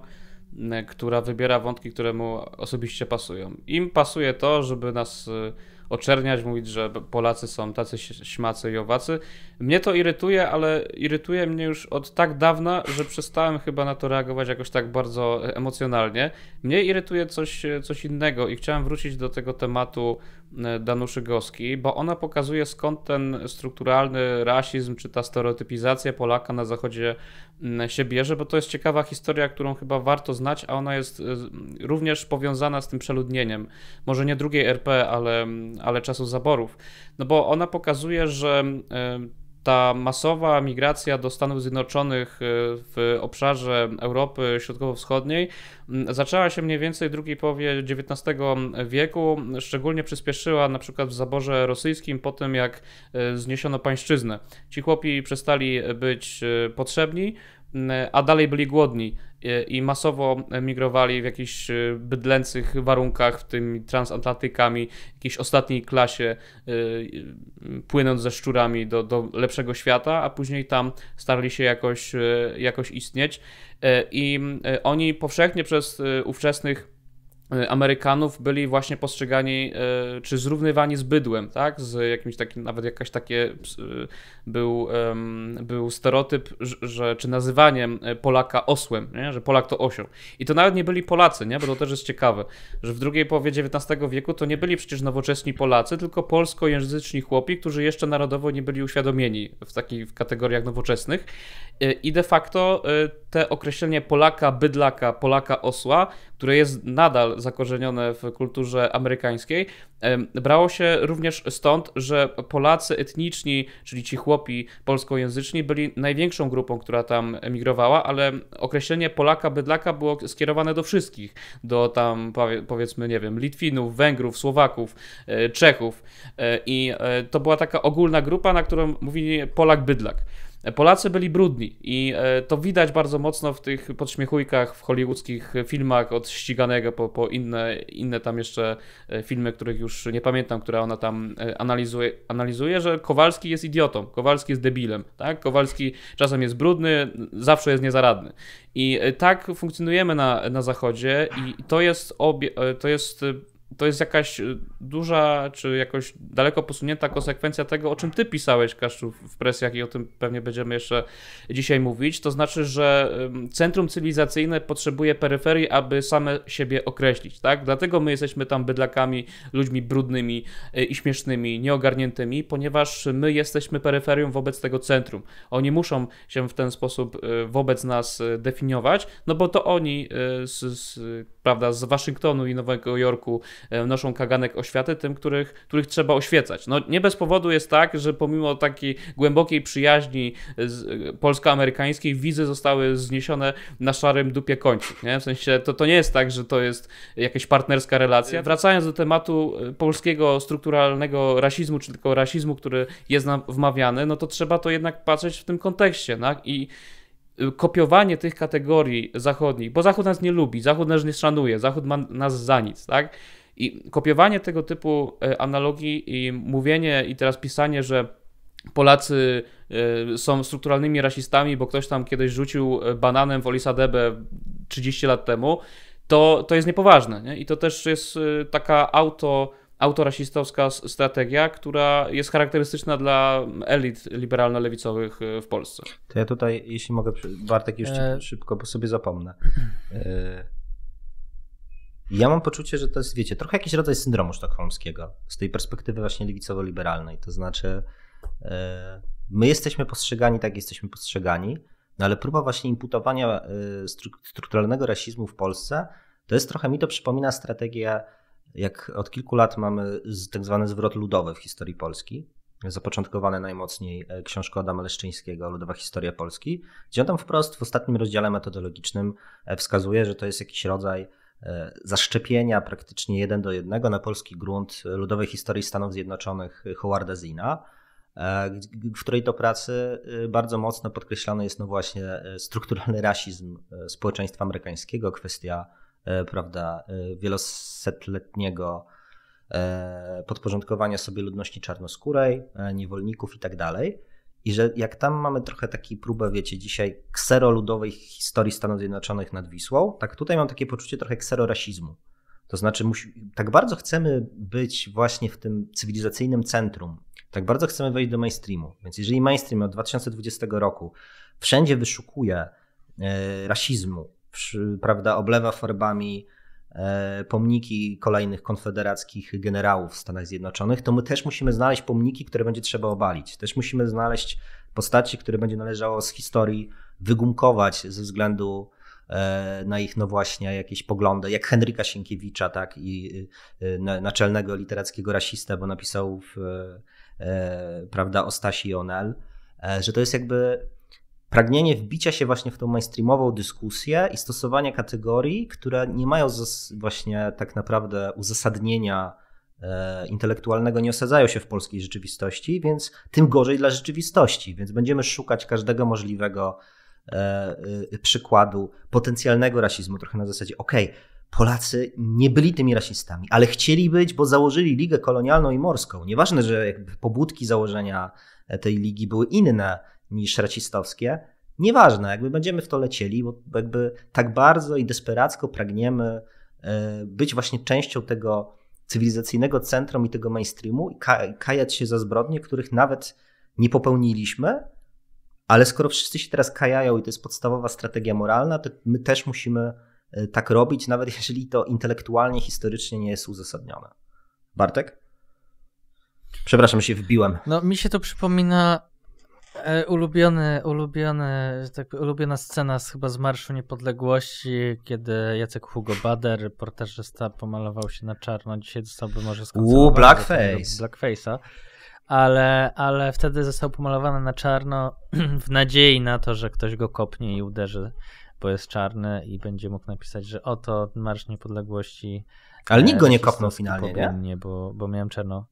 E, która wybiera wątki, które mu osobiście pasują. Im pasuje to, żeby nas e, oczerniać, mówić, że Polacy są tacy śmacy i owacy. Mnie to irytuje, ale irytuje mnie już od tak dawna, że przestałem chyba na to reagować jakoś tak bardzo emocjonalnie. Mnie irytuje coś, e, coś innego i chciałem wrócić do tego tematu E, Danuszy Goski, bo ona pokazuje skąd ten strukturalny rasizm czy ta stereotypizacja Polaka na Zachodzie mm, się bierze, bo to jest ciekawa historia, którą chyba warto znać, a ona jest e, również powiązana z tym przeludnieniem. Może nie drugiej RP, ale, mm, ale czasu zaborów. No bo ona pokazuje, że mm, e, ta masowa migracja do Stanów Zjednoczonych e, w obszarze Europy Środkowo-Wschodniej zaczęła się mniej więcej w drugiej połowie XIX wieku. Szczególnie przyspieszyła na przykład w zaborze rosyjskim po tym, jak e, zniesiono pańszczyznę. Ci chłopi przestali być e, potrzebni, a dalej byli głodni. E, i masowo migrowali w jakichś e, bydlęcych warunkach, w tym transatlantykami, jakiejś ostatniej klasie, e, płynąc ze szczurami do, do lepszego świata, a później tam starali się jakoś, jakoś istnieć. I oni powszechnie przez ówczesnych Y, Amerykanów byli właśnie postrzegani y, czy zrównywani z bydłem, tak? Z jakimś takim, nawet jakaś takie y, był, był stereotyp, że czy nazywaniem Polaka osłem, nie? że Polak to osioł. I to nawet nie byli Polacy, nie? Bo to też jest ciekawe, że w drugiej połowie XIX wieku to nie byli przecież nowoczesni Polacy, tylko polskojęzyczni chłopi, którzy jeszcze narodowo nie byli uświadomieni w takich kategoriach nowoczesnych. I de facto te określenie Polaka bydlaka, Polaka osła, które jest nadal zakorzenione w kulturze amerykańskiej, brało się również stąd, że Polacy etniczni, czyli ci chłopi polskojęzyczni, byli największą grupą, która tam emigrowała, ale określenie Polaka bydlaka było skierowane do wszystkich, do tam powiedzmy, nie wiem, Litwinów, Węgrów, Słowaków, e, Czechów e, i e, to była taka ogólna grupa, na którą mówili Polak bydlak. Polacy byli brudni i e, to widać bardzo mocno w tych podśmiechujkach w hollywoodzkich filmach od ściganego po, po inne, inne tam jeszcze e, filmy, których już nie pamiętam, które ona tam e, analizuje, analizuje, że Kowalski jest idiotą, Kowalski jest debilem, tak? Kowalski czasem jest brudny, zawsze jest niezaradny. I tak funkcjonujemy na, na Zachodzie i to jest, obie, to jest to jest jakaś y, duża, czy jakoś daleko posunięta konsekwencja tego, o czym ty pisałeś, Kaszczu, w presjach i o tym pewnie będziemy jeszcze dzisiaj mówić. To znaczy, że centrum cywilizacyjne potrzebuje peryferii, aby same siebie określić, tak? Dlatego my jesteśmy tam bydlakami, ludźmi brudnymi y, i śmiesznymi, nieogarniętymi, ponieważ my jesteśmy peryferią wobec tego centrum. Oni muszą się w ten sposób y, wobec nas definiować, no bo to oni z, z prawda, z Waszyngtonu i Nowego Jorku E, noszą kaganek oświaty tym, których, których trzeba oświecać. No nie bez powodu jest tak, że pomimo takiej głębokiej przyjaźni e, polsko-amerykańskiej wizy zostały zniesione na szarym dupie końców. Nie? W sensie to, to nie jest tak, że to jest jakaś partnerska relacja. Wracając do tematu e, polskiego strukturalnego rasizmu, czy tylko rasizmu, który jest nam wmawiany, no to trzeba to jednak patrzeć w tym kontekście. Tak? I kopiowanie tych kategorii zachodnich, bo Zachód nas nie lubi, Zachód nas nie szanuje, Zachód ma nas za nic, tak? I kopiowanie tego typu e, analogii i mówienie i teraz pisanie, że Polacy e, są strukturalnymi rasistami, bo ktoś tam kiedyś rzucił e, bananem w Olisadebę 30 lat temu, to, to jest niepoważne. Nie? I to też jest taka auto autorasistowska strategia, która jest charakterystyczna dla elit liberalno-lewicowych w Polsce. To ja tutaj, jeśli mogę, Bartek, już szybko, bo sobie zapomnę. Ja mam poczucie, że to jest, wiecie, trochę jakiś rodzaj syndromu sztokholmskiego z tej perspektywy właśnie lewicowo-liberalnej. To znaczy, e, my jesteśmy postrzegani tak, jesteśmy postrzegani, no ale próba właśnie imputowania e, strukturalnego rasizmu w Polsce to jest trochę, mi to przypomina strategię, jak od kilku lat mamy tak zwany zwrot ludowy w historii Polski, zapoczątkowane najmocniej e, książką Adama Leszczyńskiego Ludowa Historia Polski, gdzie on tam wprost w ostatnim rozdziale metodologicznym wskazuje, że to jest jakiś rodzaj E, zaszczepienia praktycznie jeden do jednego na polski grunt ludowej historii Stanów Zjednoczonych Howarda Zina, e, w której to pracy e, bardzo mocno podkreślany jest no właśnie strukturalny rasizm społeczeństwa amerykańskiego, kwestia prawda, wielosetletniego podporządkowania sobie ludności czarnoskórej, niewolników itd. Tak i że jak tam mamy trochę taki próbę, wiecie, dzisiaj kseroludowej historii Stanów Zjednoczonych nad Wisłą, tak tutaj mam takie poczucie trochę kserorasizmu. To znaczy, tak bardzo chcemy być właśnie w tym cywilizacyjnym centrum, tak bardzo chcemy wejść do mainstreamu. Więc jeżeli mainstream od 2020 roku wszędzie wyszukuje e, rasizmu, prawda, oblewa forbami E, pomniki kolejnych konfederackich generałów w Stanach Zjednoczonych, to my też musimy znaleźć pomniki, które będzie trzeba obalić. Też musimy znaleźć postaci, które będzie należało z historii wygumkować ze względu e, na ich, no właśnie, jakieś poglądy, jak Henryka Sienkiewicza, tak, i e, naczelnego literackiego rasistę, bo napisał, w, prawda, o Stasi Onel, że to jest jakby pragnienie wbicia się właśnie w tą mainstreamową dyskusję i stosowanie kategorii, które nie mają właśnie tak naprawdę uzasadnienia e, intelektualnego, nie osadzają się w polskiej rzeczywistości, więc tym gorzej dla rzeczywistości, więc będziemy szukać każdego możliwego e, e, przykładu potencjalnego rasizmu, trochę na zasadzie, okej, okay, Polacy nie byli tymi rasistami, ale chcieli być, bo założyli ligę kolonialną i morską. Nieważne, że jakby pobudki założenia tej ligi były inne, niż racistowskie. Nieważne, jakby będziemy w to lecieli, bo jakby tak bardzo i desperacko pragniemy e, być właśnie częścią tego cywilizacyjnego centrum i tego mainstreamu i kajać się za zbrodnie, których nawet nie popełniliśmy, ale skoro wszyscy się teraz kajają i to jest podstawowa strategia moralna, to my też musimy e, tak robić, nawet jeżeli to intelektualnie, historycznie nie jest uzasadnione. Bartek? Przepraszam, się wbiłem. No, mi się to przypomina E, ulubiony, ulubiony, tak, ulubiona scena z, chyba z Marszu Niepodległości, kiedy Jacek Hugo Bader, reportażysta, pomalował się na czarno. Dzisiaj zostałby może skancelowany. Uuu, blackface. Blackface'a. Ale, ale wtedy został pomalowany na czarno w nadziei na to, że ktoś go kopnie i uderzy, bo jest czarny i będzie mógł napisać, że oto Marsz Niepodległości. Ale nikt go e, nie kopnął finalnie, nie? bo, bo miałem czarno.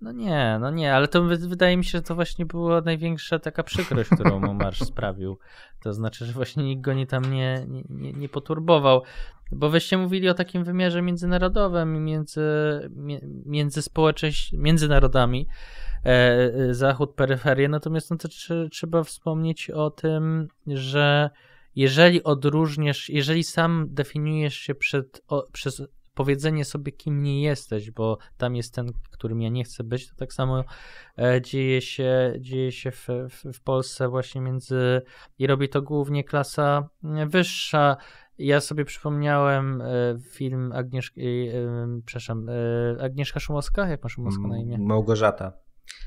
No nie, no nie, ale to wydaje mi się, że to właśnie była największa taka przykrość, którą mu Marsz sprawił. To znaczy, że właśnie nikt go nie tam nie, nie, nie poturbował, bo wyście mówili o takim wymiarze międzynarodowym między, między, między narodami, e, e, zachód, peryferie, natomiast no to trzeba wspomnieć o tym, że jeżeli odróżniesz, jeżeli sam definiujesz się przed, o, przez powiedzenie sobie, kim nie jesteś, bo tam jest ten, którym ja nie chcę być, to tak samo e, dzieje się, dzieje się w, w Polsce właśnie między i robi to głównie klasa mm, wyższa. Ja sobie przypomniałem e, film Agnieszki, e, przepraszam, Agnieszka Szumowska, jak masz Szumowska na imię? Małgorzata.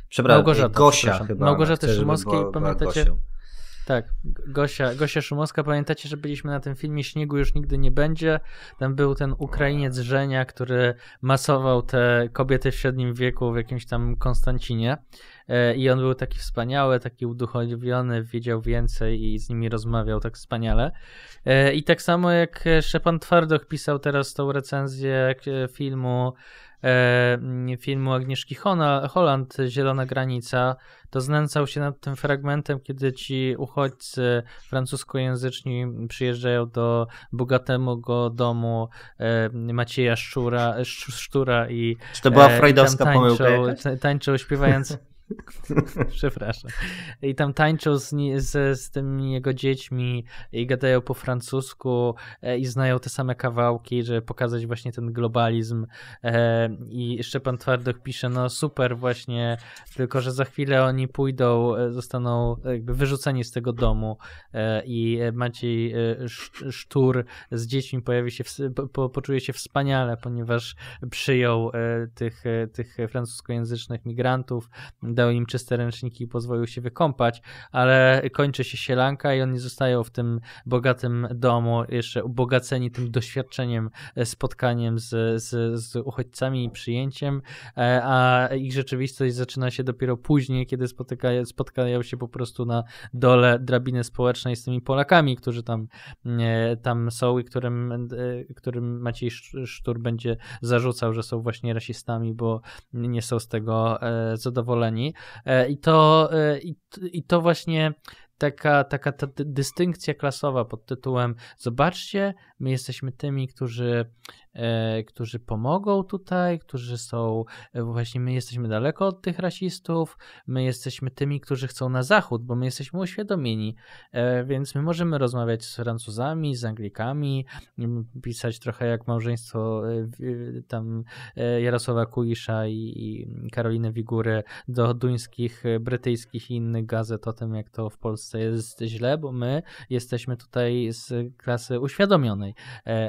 Przepraszam, Małgorzata, Gosia przepraszam. chyba. Małgorzaty Szumowskiej, pamiętacie? Gosią. Tak, Gosia, Gosia Szumowska, pamiętacie, że byliśmy na tym filmie Śniegu już nigdy nie będzie? Tam był ten Ukrainiec Żenia, który masował te kobiety w średnim wieku w jakimś tam Konstancinie e, i on był taki wspaniały, taki uduchowiony, wiedział więcej i z nimi rozmawiał tak wspaniale. E, I tak samo jak Szepan Twardoch pisał teraz tą recenzję filmu E, mm, filmu Agnieszki Holland Zielona Granica, to znęcał się nad tym fragmentem, kiedy ci uchodźcy francuskojęzyczni przyjeżdżają do bogatego domu e, Macieja Szczura, i Czy to była e, freudowska tańczą, pomyłka? Jakaś? Tańczą śpiewając Przepraszam. I tam tańczą z, z, z tymi jego dziećmi i gadają po francusku e, i znają te same kawałki, żeby pokazać właśnie ten globalizm. E, I I Szczepan Twardoch pisze, no super właśnie, tylko że za chwilę oni pójdą, e, zostaną jakby wyrzuceni z tego domu i Maciej Sztur z dziećmi pojawi się, w, po, poczuje się wspaniale, ponieważ przyjął tych, tych francuskojęzycznych migrantów, dał im czyste ręczniki i pozwolił się wykąpać, ale kończy się sielanka i oni zostają w tym bogatym domu, jeszcze ubogaceni tym doświadczeniem, e, spotkaniem z, z, z uchodźcami i przyjęciem, e, a ich rzeczywistość zaczyna się dopiero później, kiedy spotykają, spotkają się po prostu na dole drabiny społecznej z tymi Polakami, którzy tam, e, tam są i którym, którym Maciej Sztur będzie zarzucał, że są właśnie rasistami, bo nie są z tego zadowoleni. E, I to, e, i, i to właśnie taka, taka ta dystynkcja klasowa pod tytułem zobaczcie, my jesteśmy tymi, którzy E, którzy pomogą tutaj, którzy są, e, właśnie my jesteśmy daleko od tych rasistów, my jesteśmy tymi, którzy chcą na zachód, bo my jesteśmy uświadomieni, e, więc my możemy rozmawiać z Francuzami, z Anglikami, pisać trochę jak małżeństwo tam Jarosława Kuisza i Karoliny Wigury do duńskich, brytyjskich i innych gazet o tym, jak to w Polsce jest źle, bo my jesteśmy tutaj z klasy uświadomionej,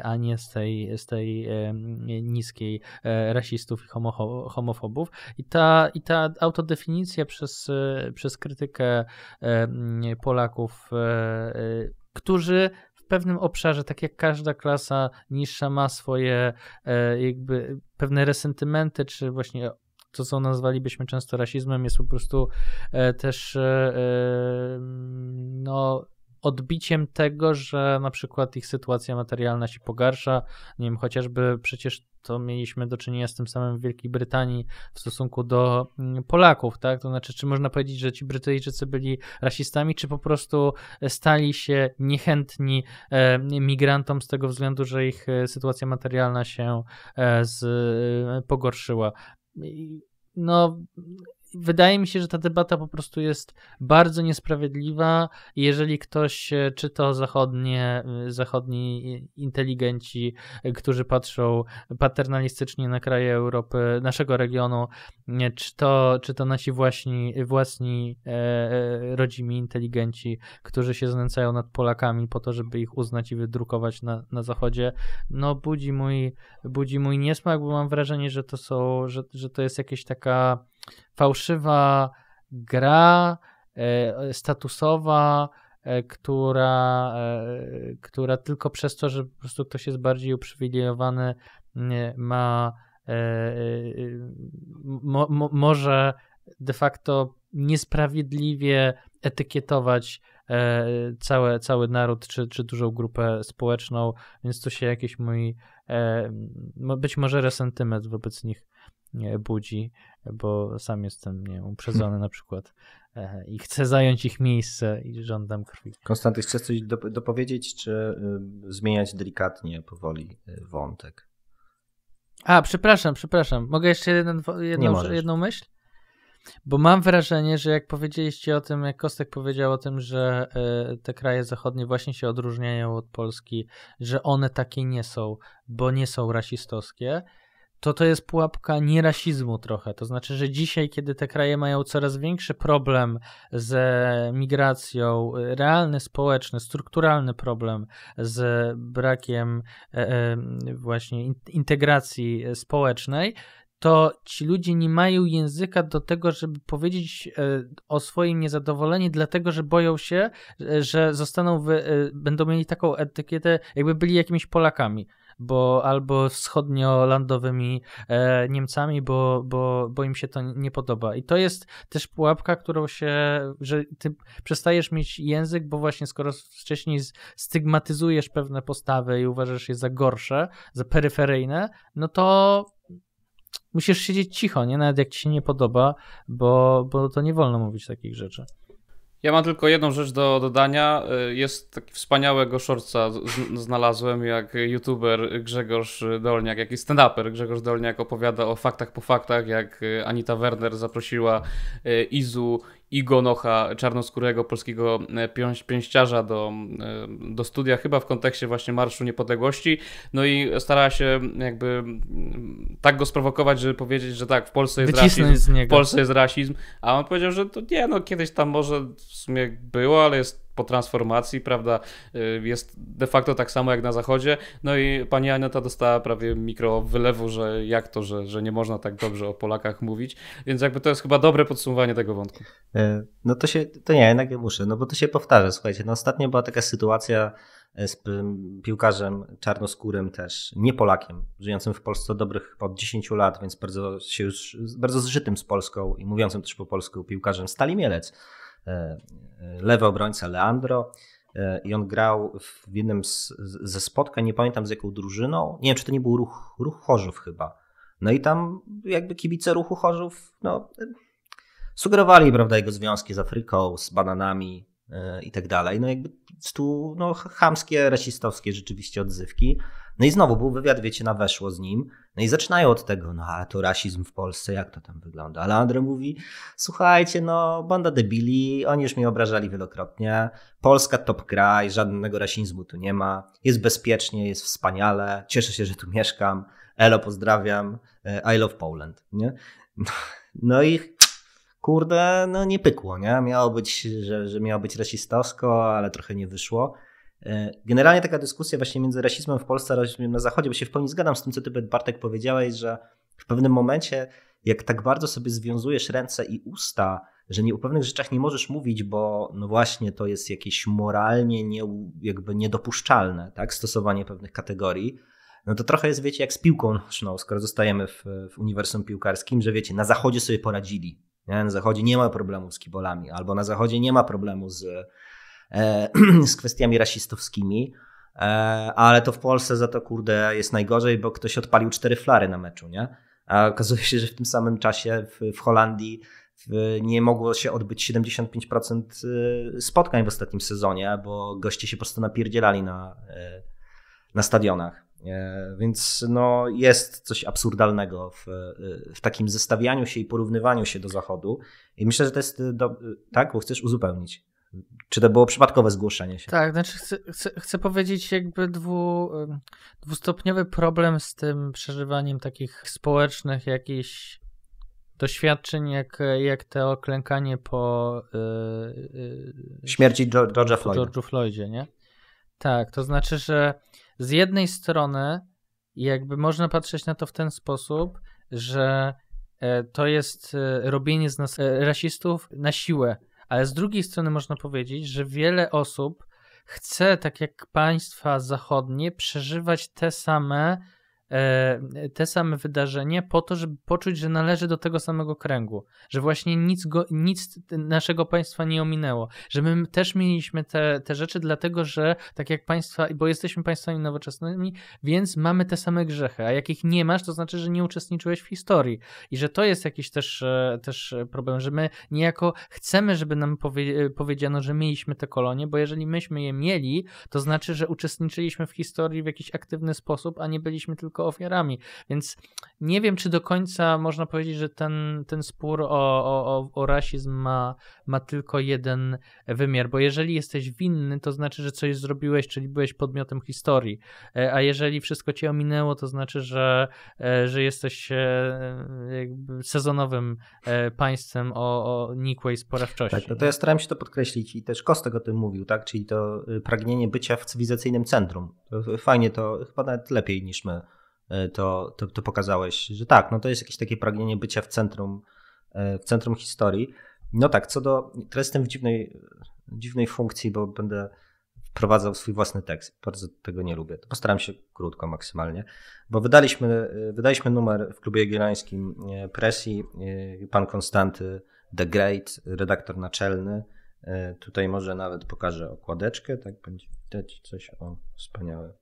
a nie z tej, z tej niskiej e, rasistów i homofobów. I ta, i ta autodefinicja przez, e, przez krytykę Polaków, e, którzy w pewnym obszarze, tak jak każda klasa niższa ma swoje jakby pewne resentymenty, czy właśnie to, co nazwalibyśmy często rasizmem, jest po prostu też no odbiciem tego, że na przykład ich sytuacja materialna się pogarsza. Nie wiem, chociażby przecież to mieliśmy do czynienia z tym samym w Wielkiej Brytanii w stosunku do mm, Polaków, tak? To znaczy, czy można powiedzieć, że ci Brytyjczycy byli rasistami, czy po prostu stali się niechętni e, migrantom z tego względu, że ich e, sytuacja materialna się e, z, pogorszyła. No, wydaje mi się, że ta debata po prostu jest bardzo niesprawiedliwa. Jeżeli ktoś, e, czy to zachodnie, e, zachodni inteligenci, e, którzy patrzą paternalistycznie na kraje Europy, naszego regionu, czy to, czy to nasi właśnie, własni e, rodzimi inteligenci, którzy się znęcają nad Polakami po to, żeby ich uznać i wydrukować na, na zachodzie, no budzi mój, budzi mój niesmak, bo mam wrażenie, że to są, że, że to jest jakaś taka fałszywa gra e, statusowa, e, która, e, która tylko przez to, że po prostu ktoś jest bardziej uprzywilejowany, ma mo, mo, może de facto niesprawiedliwie etykietować cały, cały naród czy, czy dużą grupę społeczną, więc tu się jakiś mój być może resentyment wobec nich budzi bo sam jestem nie wiem, uprzedzony na przykład e, i chcę zająć ich miejsce i żądam krwi. Konstanty, chcesz coś dopowiedzieć, czy y, zmieniać delikatnie, powoli y, wątek? A, przepraszam, przepraszam. Mogę jeszcze jeden, jedną, jedną myśl? Bo mam wrażenie, że jak powiedzieliście o tym, jak Kostek powiedział o tym, że y, te kraje zachodnie właśnie się odróżniają od Polski, że one takie nie są, bo nie są rasistowskie, to to jest pułapka nierasizmu trochę. To znaczy, że dzisiaj, kiedy te kraje mają coraz większy problem z migracją, realny, społeczny, strukturalny problem z brakiem e, e, właśnie integracji społecznej, to ci ludzie nie mają języka do tego, żeby powiedzieć e, o swoim niezadowoleniu, dlatego że boją się, że zostaną, będą mieli taką etykietę, jakby byli jakimiś Polakami bo albo wschodniolandowymi e, Niemcami, bo, bo, bo im się to nie podoba. I to jest też pułapka, którą się, że ty przestajesz mieć język, bo właśnie skoro wcześniej stygmatyzujesz pewne postawy i uważasz je za gorsze, za peryferyjne, no to musisz siedzieć cicho, nie? Nawet jak ci się nie podoba, bo, bo to nie wolno mówić takich rzeczy. Ja mam tylko jedną rzecz do dodania. Y, jest taki wspaniałego szorca znalazłem, jak youtuber Grzegorz Dolniak, jak i stand-uper Grzegorz Dolniak opowiada o faktach po faktach, jak y, Anita Werner zaprosiła y, Izu Igonocha, czarnoskórego polskiego e, pięściarza do, e, do studia, chyba w kontekście właśnie Marszu Niepodległości. No i starała się jakby tak go sprowokować, żeby powiedzieć, że tak, w Polsce jest Wycisnąć rasizm, w Polsce jest rasizm, a on powiedział, że to nie, no kiedyś tam może w sumie było, ale jest po transformacji, prawda, y, jest de facto tak samo jak na zachodzie. No i pani Aneta dostała prawie mikro wylewu, że jak to, że, że nie można tak dobrze o Polakach mówić, więc jakby to jest chyba dobre podsumowanie tego wątku. E, no to się, to nie, jednak nie muszę, no bo to się powtarza, słuchajcie, no ostatnio była taka sytuacja e, z piłkarzem czarnoskórym też, nie Polakiem, żyjącym w Polsce dobrych od 10 lat, więc bardzo się już, bardzo zżytym z Polską i mówiącym też po polsku piłkarzem Stali Mielec E, e, lewy obrońca Leandro e, i on grał w jednym z, ze spotkań, nie pamiętam z jaką drużyną, nie wiem czy to nie był ruch, ruch Chorzów chyba. No i tam jakby kibice ruchu Chorzów no, sugerowali prawda, jego związki z Afryką, z bananami, E, i tak dalej. No jakby tu no, chamskie, rasistowskie rzeczywiście odzywki. No i znowu był wywiad, wiecie, na weszło z nim. No i zaczynają od tego, no ale to rasizm w Polsce, jak to tam wygląda? Ale Andre mówi, słuchajcie, no banda debili, oni już mnie obrażali wielokrotnie. Polska top kraj, żadnego rasizmu tu nie ma. Jest bezpiecznie, jest wspaniale, cieszę się, że tu mieszkam. Elo, pozdrawiam. E, I love Poland, nie? No i kurde, no nie pykło, nie? Miało być, że, że miało być rasistowsko, ale trochę nie wyszło. E, generalnie taka dyskusja właśnie między rasizmem w Polsce a rasizmem na Zachodzie, bo się w pełni zgadzam z tym, co ty Bartek powiedziałeś, że w pewnym momencie, jak tak bardzo sobie związujesz ręce i usta, że nie, o pewnych rzeczach nie możesz mówić, bo no właśnie to jest jakieś moralnie nie, jakby niedopuszczalne, tak, stosowanie pewnych kategorii, no to trochę jest, wiecie, jak z piłką nożną, skoro zostajemy w, w uniwersum piłkarskim, że wiecie, na zachodzie sobie poradzili, nie? Na zachodzie nie ma problemu z kibolami, albo na zachodzie nie ma problemu z, e, z kwestiami rasistowskimi, e, ale to w Polsce za to kurde jest najgorzej, bo ktoś odpalił cztery flary na meczu, nie? A okazuje się, że w tym samym czasie w, w Holandii nie mogło się odbyć 75% e, spotkań w ostatnim sezonie, bo goście się po prostu napierdzielali na, e, na stadionach. E, więc no, jest coś absurdalnego w, e, w takim zestawianiu się i porównywaniu się do Zachodu. I myślę, że to jest. E, do... Tak, bo chcesz uzupełnić. Czy to było przypadkowe zgłoszenie się? Tak, znaczy chcę, chcę, chcę powiedzieć, jakby dwu, dwustopniowy problem z tym przeżywaniem takich społecznych jakichś doświadczeń, jak, jak te oklękanie po yy, śmierci George'a Floyda. George'u Floydzie, nie? Tak, to znaczy, że z jednej strony jakby można patrzeć na to w ten sposób, że e, to jest e, robienie z nas e, rasistów na siłę, ale z drugiej strony można powiedzieć, że wiele osób chce, tak jak państwa zachodnie, przeżywać te same E, te same wydarzenie po to, żeby poczuć, że należy do tego samego kręgu, że właśnie nic, go, nic naszego państwa nie ominęło, że my też mieliśmy te, te rzeczy, dlatego że tak jak państwa, bo jesteśmy państwami nowoczesnymi, więc mamy te same grzechy, a jak ich nie masz, to znaczy, że nie uczestniczyłeś w historii i że to jest jakiś też, e, też problem, że my niejako chcemy, żeby nam powie, e, powiedziano, że mieliśmy te kolonie, bo jeżeli myśmy je mieli, to znaczy, że uczestniczyliśmy w historii w jakiś aktywny sposób, a nie byliśmy tylko tylko ofiarami. Więc nie wiem, czy do końca można powiedzieć, że ten, ten spór o, o, o rasizm ma, ma tylko jeden wymiar, bo jeżeli jesteś winny, to znaczy, że coś zrobiłeś, czyli byłeś podmiotem historii, e, a jeżeli wszystko cię ominęło, to znaczy, że, e, że jesteś e, sezonowym państwem o, o nikłej sporawczości. Tak, to ja starałem się to podkreślić i też Kostek o tym mówił, tak? czyli to y, pragnienie bycia w cywilizacyjnym centrum. Fajnie to, chyba nawet lepiej niż my E, to, to, to, pokazałeś, że tak, no to jest jakieś takie pragnienie bycia w centrum, e, w centrum historii. No tak, co do. Teraz jestem w dziwnej, dziwnej funkcji, bo będę wprowadzał swój własny tekst. Bardzo tego nie lubię. Postaram się krótko maksymalnie, bo wydaliśmy, e, wydaliśmy numer w klubie jagiellońskim presji. Pan Konstanty The Great, redaktor naczelny. Tutaj może nawet pokażę okładeczkę, tak będzie widać coś o wspaniałe.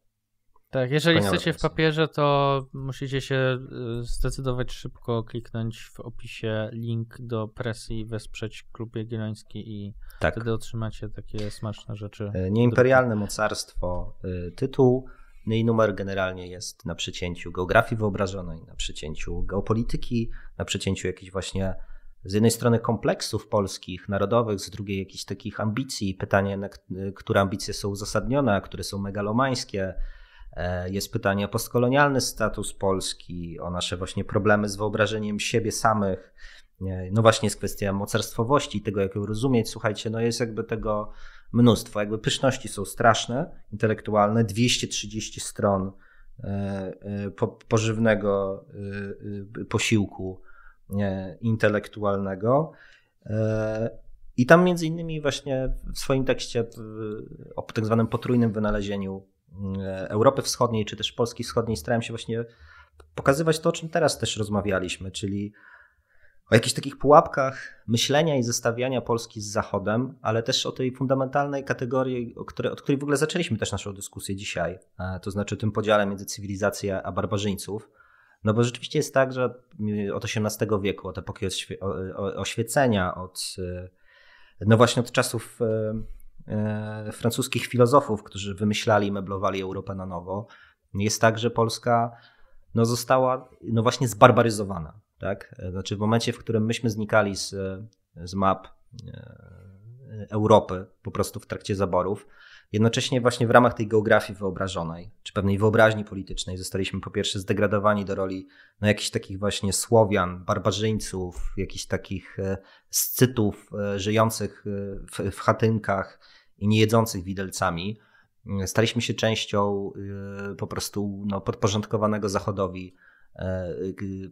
Tak, jeżeli Wspaniała chcecie w papierze, to musicie się y, zdecydować szybko kliknąć w opisie link do presji, wesprzeć klub Jagielloński i tak. wtedy otrzymacie takie smaczne rzeczy. E, Nieimperialne mocarstwo, e, tytuł no i numer generalnie jest na przecięciu geografii wyobrażonej, na przecięciu geopolityki, na przecięciu jakichś właśnie z jednej strony kompleksów polskich, narodowych, z drugiej jakichś takich ambicji. Pytanie, które ambicje są uzasadnione, a które są megalomańskie E, jest pytanie o postkolonialny status Polski, o nasze właśnie problemy z wyobrażeniem siebie samych. E, no właśnie jest kwestia mocarstwowości i tego, jak ją rozumieć. Słuchajcie, no jest jakby tego mnóstwo. Jakby pyszności są straszne, intelektualne, 230 stron e, pożywnego posiłku intelektualnego. I tam między innymi właśnie w swoim tekście o tak zwanym potrójnym wynalezieniu E, Europy Wschodniej, czy też Polski Wschodniej starałem się właśnie pokazywać to, o czym teraz też rozmawialiśmy, czyli o jakichś takich pułapkach myślenia i zestawiania Polski z Zachodem, ale też o tej fundamentalnej kategorii, której, od której w ogóle zaczęliśmy też naszą dyskusję dzisiaj, e, to znaczy tym podziale między cywilizacją a barbarzyńców. No bo rzeczywiście jest tak, że od XVIII wieku, od epoki oświecenia, od e, no właśnie od czasów E, francuskich filozofów, którzy wymyślali i meblowali Europę na nowo, jest tak, że Polska no, została no właśnie zbarbaryzowana. Tak? E, znaczy w momencie, w którym myśmy znikali z, e, z map Europy po prostu w trakcie zaborów, jednocześnie właśnie w ramach tej geografii wyobrażonej, czy pewnej wyobraźni politycznej zostaliśmy po pierwsze zdegradowani do roli no, jakichś takich właśnie Słowian, barbarzyńców, jakichś takich scytów żyjących w, w chatynkach, i niejedzących widelcami. Mm, staliśmy się częścią y, po prostu no, podporządkowanego Zachodowi e,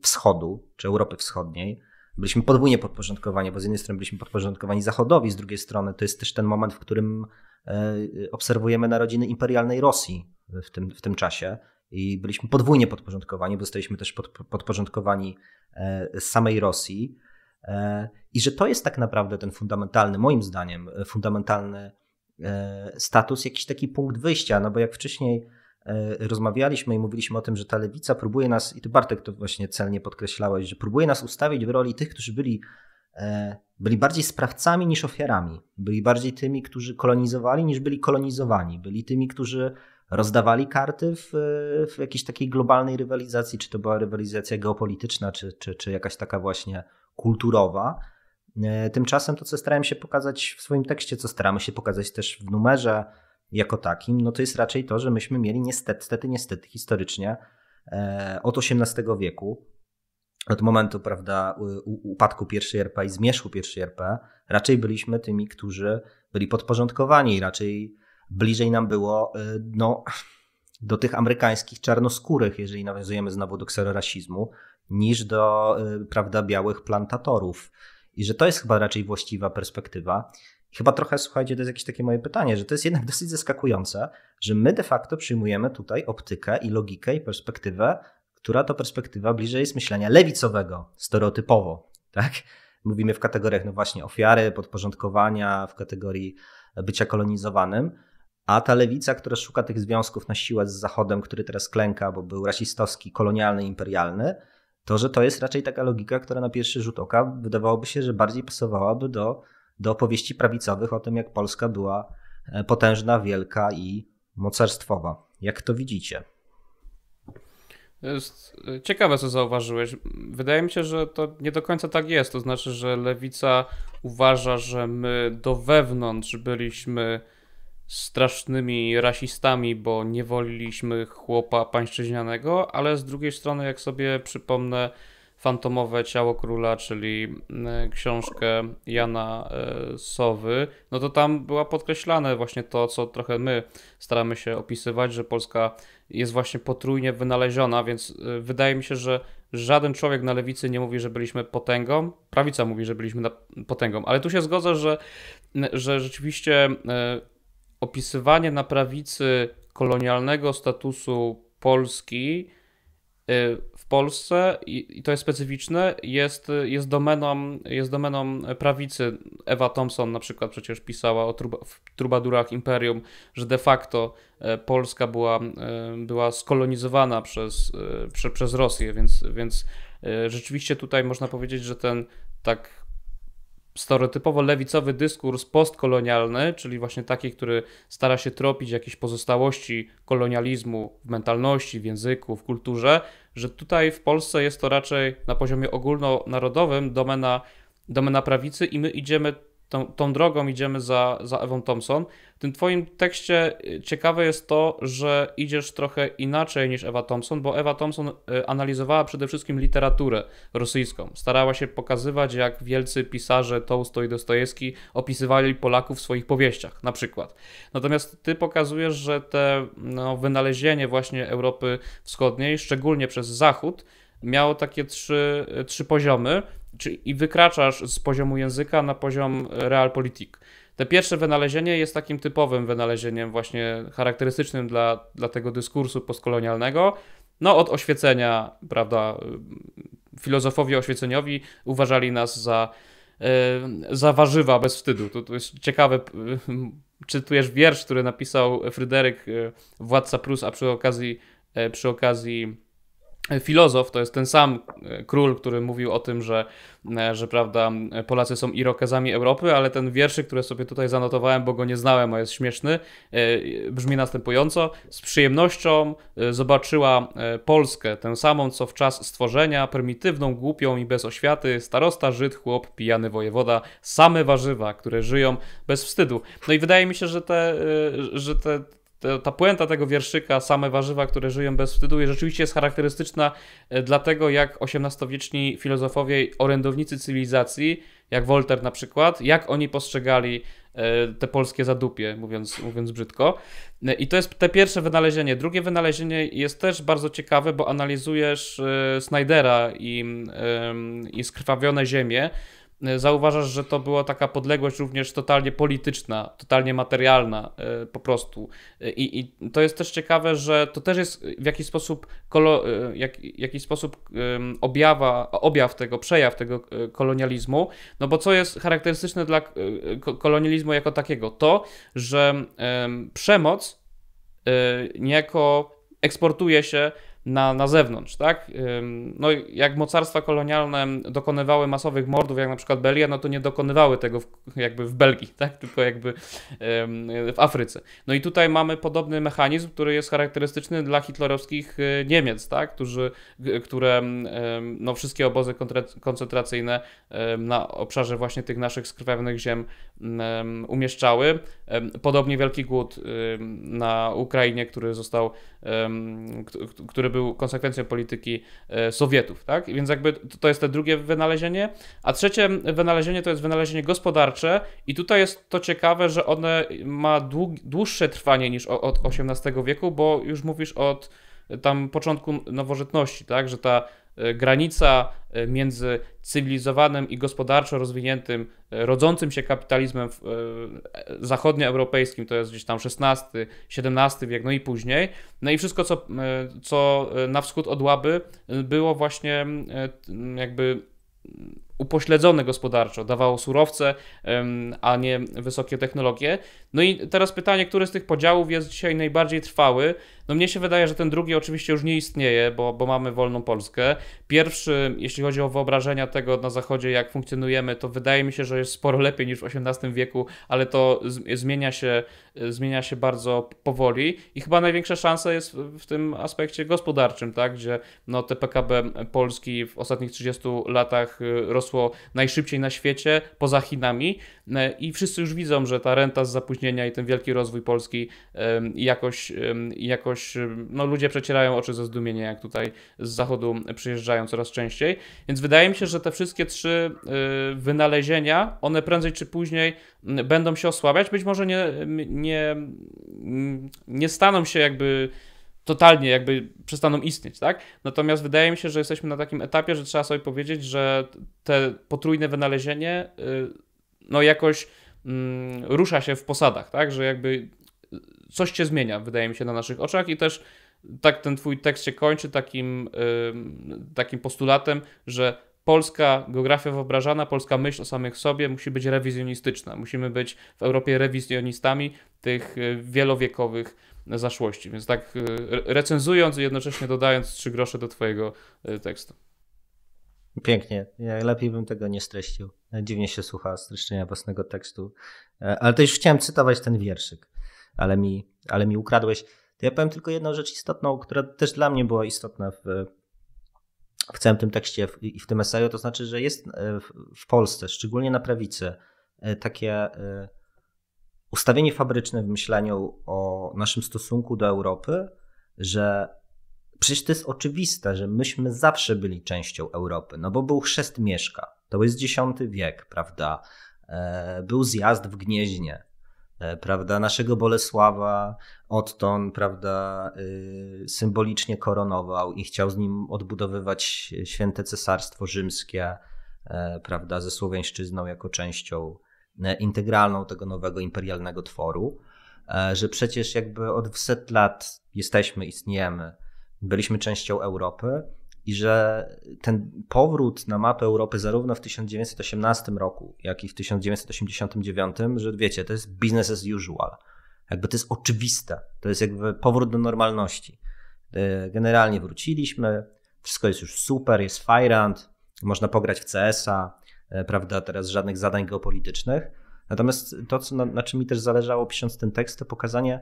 Wschodu, czy Europy Wschodniej. Byliśmy podwójnie podporządkowani, bo z jednej strony byliśmy podporządkowani Zachodowi, z drugiej strony to jest też ten moment, w którym e, obserwujemy narodziny imperialnej Rosji w tym, w tym czasie i byliśmy podwójnie podporządkowani, bo zostaliśmy też pod, podporządkowani e, samej Rosji. I że to jest tak naprawdę ten fundamentalny, moim zdaniem, fundamentalny E, status, jakiś taki punkt wyjścia, no bo jak wcześniej e, rozmawialiśmy i mówiliśmy o tym, że ta lewica próbuje nas, i ty Bartek to właśnie celnie podkreślałeś, że próbuje nas ustawić w roli tych, którzy byli, e, byli bardziej sprawcami niż ofiarami, byli bardziej tymi, którzy kolonizowali niż byli kolonizowani, byli tymi, którzy rozdawali karty w, w jakiejś takiej globalnej rywalizacji, czy to była rywalizacja geopolityczna, czy, czy, czy jakaś taka właśnie kulturowa. E, tymczasem to, co starałem się pokazać w swoim tekście, co staramy się pokazać też w numerze jako takim, no to jest raczej to, że myśmy mieli niestety, niestety, niestety historycznie e, od XVIII wieku, od momentu prawda, upadku pierwszej RP i zmierzchu pierwszej RP, raczej byliśmy tymi, którzy byli podporządkowani, raczej bliżej nam było e, no, do tych amerykańskich czarnoskórych, jeżeli nawiązujemy znowu do kserorasizmu, niż do prawda, białych plantatorów. I że to jest chyba raczej właściwa perspektywa. Chyba trochę, słuchajcie, to jest jakieś takie moje pytanie, że to jest jednak dosyć zaskakujące, że my de facto przyjmujemy tutaj optykę i logikę i perspektywę, która to perspektywa bliżej jest myślenia lewicowego, stereotypowo, tak? Mówimy w kategoriach, no właśnie, ofiary, podporządkowania, w kategorii bycia kolonizowanym, a ta lewica, która szuka tych związków na siłę z Zachodem, który teraz klęka, bo był rasistowski, kolonialny, imperialny, to, że to jest raczej taka logika, która na pierwszy rzut oka wydawałoby się, że bardziej pasowałaby do, do opowieści prawicowych o tym, jak Polska była e, potężna, wielka i mocarstwowa. Jak to widzicie? To jest e, ciekawe, co zauważyłeś. Wydaje mi się, że to nie do końca tak jest. To znaczy, że lewica uważa, że my do wewnątrz byliśmy strasznymi rasistami, bo nie woliliśmy chłopa pańszczyźnianego, ale z drugiej strony, jak sobie przypomnę, Fantomowe Ciało Króla, czyli e, książkę Jana e, Sowy, no to tam była podkreślane właśnie to, co trochę my staramy się opisywać, że Polska jest właśnie potrójnie wynaleziona, więc e, wydaje mi się, że żaden człowiek na lewicy nie mówi, że byliśmy potęgą. Prawica mówi, że byliśmy potęgą, ale tu się zgodzę, że, że rzeczywiście opisywanie na prawicy kolonialnego statusu Polski y, w Polsce i to jest specyficzne, jest, jest, domeną, jest domeną prawicy. Ewa Thompson na przykład przecież pisała o truba, w Trubadurach Imperium, że de facto e, Polska była, e, była skolonizowana przez, e, prze, przez Rosję, więc, więc rzeczywiście tutaj można powiedzieć, że ten tak stereotypowo lewicowy dyskurs postkolonialny, czyli właśnie taki, który stara się tropić jakieś pozostałości kolonializmu w mentalności, w języku, w kulturze, że tutaj w Polsce jest to raczej na poziomie ogólnonarodowym domena, domena prawicy i my idziemy tą, tą drogą idziemy za, za Ewą Thompson. W tym twoim tekście y, ciekawe jest to, że idziesz trochę inaczej niż Ewa Thompson, bo Ewa Thompson y, analizowała przede wszystkim literaturę rosyjską. Starała się pokazywać, jak wielcy pisarze Tołstoj i Dostojewski opisywali Polaków w swoich powieściach, na przykład. Natomiast ty pokazujesz, że te no, wynalezienie właśnie Europy Wschodniej, szczególnie przez Zachód, miało takie trzy, y, trzy poziomy czy, i wykraczasz z poziomu języka na poziom realpolitik. Te pierwsze wynalezienie jest takim typowym wynalezieniem, właśnie charakterystycznym dla, dla tego dyskursu postkolonialnego. No, od oświecenia, prawda, filozofowie oświeceniowi uważali nas za, e, za warzywa bez wstydu. To, to jest ciekawe, czytujesz wiersz, który napisał Fryderyk, e, władca Prus, a przy okazji, e, przy okazji filozof, to jest ten sam e, król, który mówił o tym, że, e, że prawda, Polacy są Irokezami Europy, ale ten wierszyk, który sobie tutaj zanotowałem, bo go nie znałem, a jest śmieszny, e, brzmi następująco. Z przyjemnością zobaczyła Polskę, tę samą, co w czas stworzenia, prymitywną, głupią i bez oświaty, starosta, Żyd, chłop, pijany wojewoda, same warzywa, które żyją bez wstydu. No i wydaje mi się, że te, że te to, ta puenta tego wierszyka, same warzywa, które żyją bez wstydu, jest rzeczywiście jest charakterystyczna e, dla tego, jak XVIII-wieczni filozofowie, orędownicy cywilizacji, jak Wolter na przykład, jak oni postrzegali e, te polskie zadupie, mówiąc, mówiąc brzydko. E, I to jest te pierwsze wynalezienie. Drugie wynalezienie jest też bardzo ciekawe, bo analizujesz Snydera i, i skrwawione ziemie, E, zauważasz, że to była taka podległość również totalnie polityczna, totalnie materialna e, po prostu. E, I, i to jest też ciekawe, że to też jest w jakiś sposób, kolo, jak, jakiś sposób objawa, objaw tego, przejaw tego kolonializmu, no bo co jest charakterystyczne dla kolonializmu jako takiego? To, że przemoc niejako eksportuje się na, na zewnątrz, tak? No jak mocarstwa kolonialne dokonywały masowych mordów, jak na przykład Belia, no to nie dokonywały tego w, jakby w Belgii, tak? Tylko jakby w Afryce. No i tutaj mamy podobny mechanizm, który jest charakterystyczny dla hitlerowskich y, Niemiec, tak? Którzy, które no wszystkie obozy koncentracyjne na obszarze właśnie tych naszych skrwawionych ziem umieszczały. Podobnie Wielki Głód na Ukrainie, który został, który był konsekwencją polityki e, Sowietów, tak? Więc jakby to jest to drugie wynalezienie. A trzecie wynalezienie to jest wynalezienie gospodarcze i tutaj jest to ciekawe, że one ma dłuższe trwanie niż od XVIII wieku, bo już mówisz od tam początku nowożytności, tak? Że ta E, granica e, między cywilizowanym i gospodarczo rozwiniętym, e, rodzącym się kapitalizmem zachodnioeuropejskim, to jest gdzieś tam XVI, XVII wiek, no i później. No i wszystko, co, co na wschód od Łaby było właśnie jakby upośledzone gospodarczo, dawało surowce, a nie wysokie technologie. No i teraz pytanie, który z tych podziałów jest dzisiaj najbardziej trwały? No mnie się wydaje, że ten drugi oczywiście już nie istnieje, bo, bo mamy wolną Polskę. Pierwszy, jeśli chodzi o wyobrażenia tego na Zachodzie, jak funkcjonujemy, to wydaje mi się, że jest sporo lepiej niż w XVIII wieku, ale to zmienia się, zmienia się bardzo powoli i chyba największa szansa jest w tym aspekcie gospodarczym, tak? gdzie no, te PKB Polski w ostatnich 30 latach y, rosło najszybciej na świecie, poza Chinami e, i wszyscy już widzą, że ta renta z zapóźnienia i ten wielki rozwój Polski jakoś, jakoś jakoś, y, no ludzie przecierają oczy ze zdumienia, jak tutaj z zachodu przyjeżdżają coraz częściej. Więc wydaje mi się, że te wszystkie trzy y, wynalezienia, one prędzej czy później mm, będą się osłabiać. Być może nie, nie, mm, nie staną się jakby totalnie jakby przestaną istnieć, tak? Natomiast wydaje mi się, że jesteśmy na takim etapie, że trzeba sobie powiedzieć, że te potrójne wynalezienie y, no jakoś mm, rusza się w posadach, tak? Że jakby coś się zmienia, wydaje mi się, na naszych oczach i też tak ten twój tekst się kończy takim, takim postulatem, że polska geografia wyobrażana, polska myśl o samych sobie musi być rewizjonistyczna. Musimy być w Europie rewizjonistami tych y, wielowiekowych zaszłości. Więc tak y, recenzując i jednocześnie dodając trzy grosze do twojego y, tekstu. Pięknie. Ja lepiej bym tego nie streścił. Dziwnie się słucha streszczenia własnego tekstu. E, ale to już chciałem cytować ten wierszyk ale mi, ale mi ukradłeś. To ja powiem tylko jedną rzecz istotną, która też dla mnie była istotna w, w całym tym tekście i w, w tym eseju, to znaczy, że jest e, w, w Polsce, szczególnie na prawicy, e, takie e, ustawienie fabryczne w myśleniu o naszym stosunku do Europy, że przecież to jest oczywiste, że myśmy zawsze byli częścią Europy, no bo był chrzest Mieszka, to jest X wiek, prawda? Był zjazd w Gnieźnie, E, prawda, naszego Bolesława odton prawda, y, symbolicznie koronował i chciał z nim odbudowywać święte cesarstwo rzymskie, e, prawda, ze Słowiańszczyzną jako częścią e, integralną tego nowego imperialnego tworu, że przecież jakby od set lat jesteśmy, istniejemy, byliśmy częścią Europy, i że ten powrót na mapę Europy zarówno w 1918 roku, jak i w 1989, że wiecie, to jest business as usual. Jakby to jest oczywiste, to jest jakby powrót do normalności. E, generalnie wróciliśmy, wszystko jest już super, jest fajrant, można pograć w CS-a, e, prawda, teraz żadnych zadań geopolitycznych. Natomiast to, co na, na czym mi też zależało pisząc ten tekst, to pokazanie,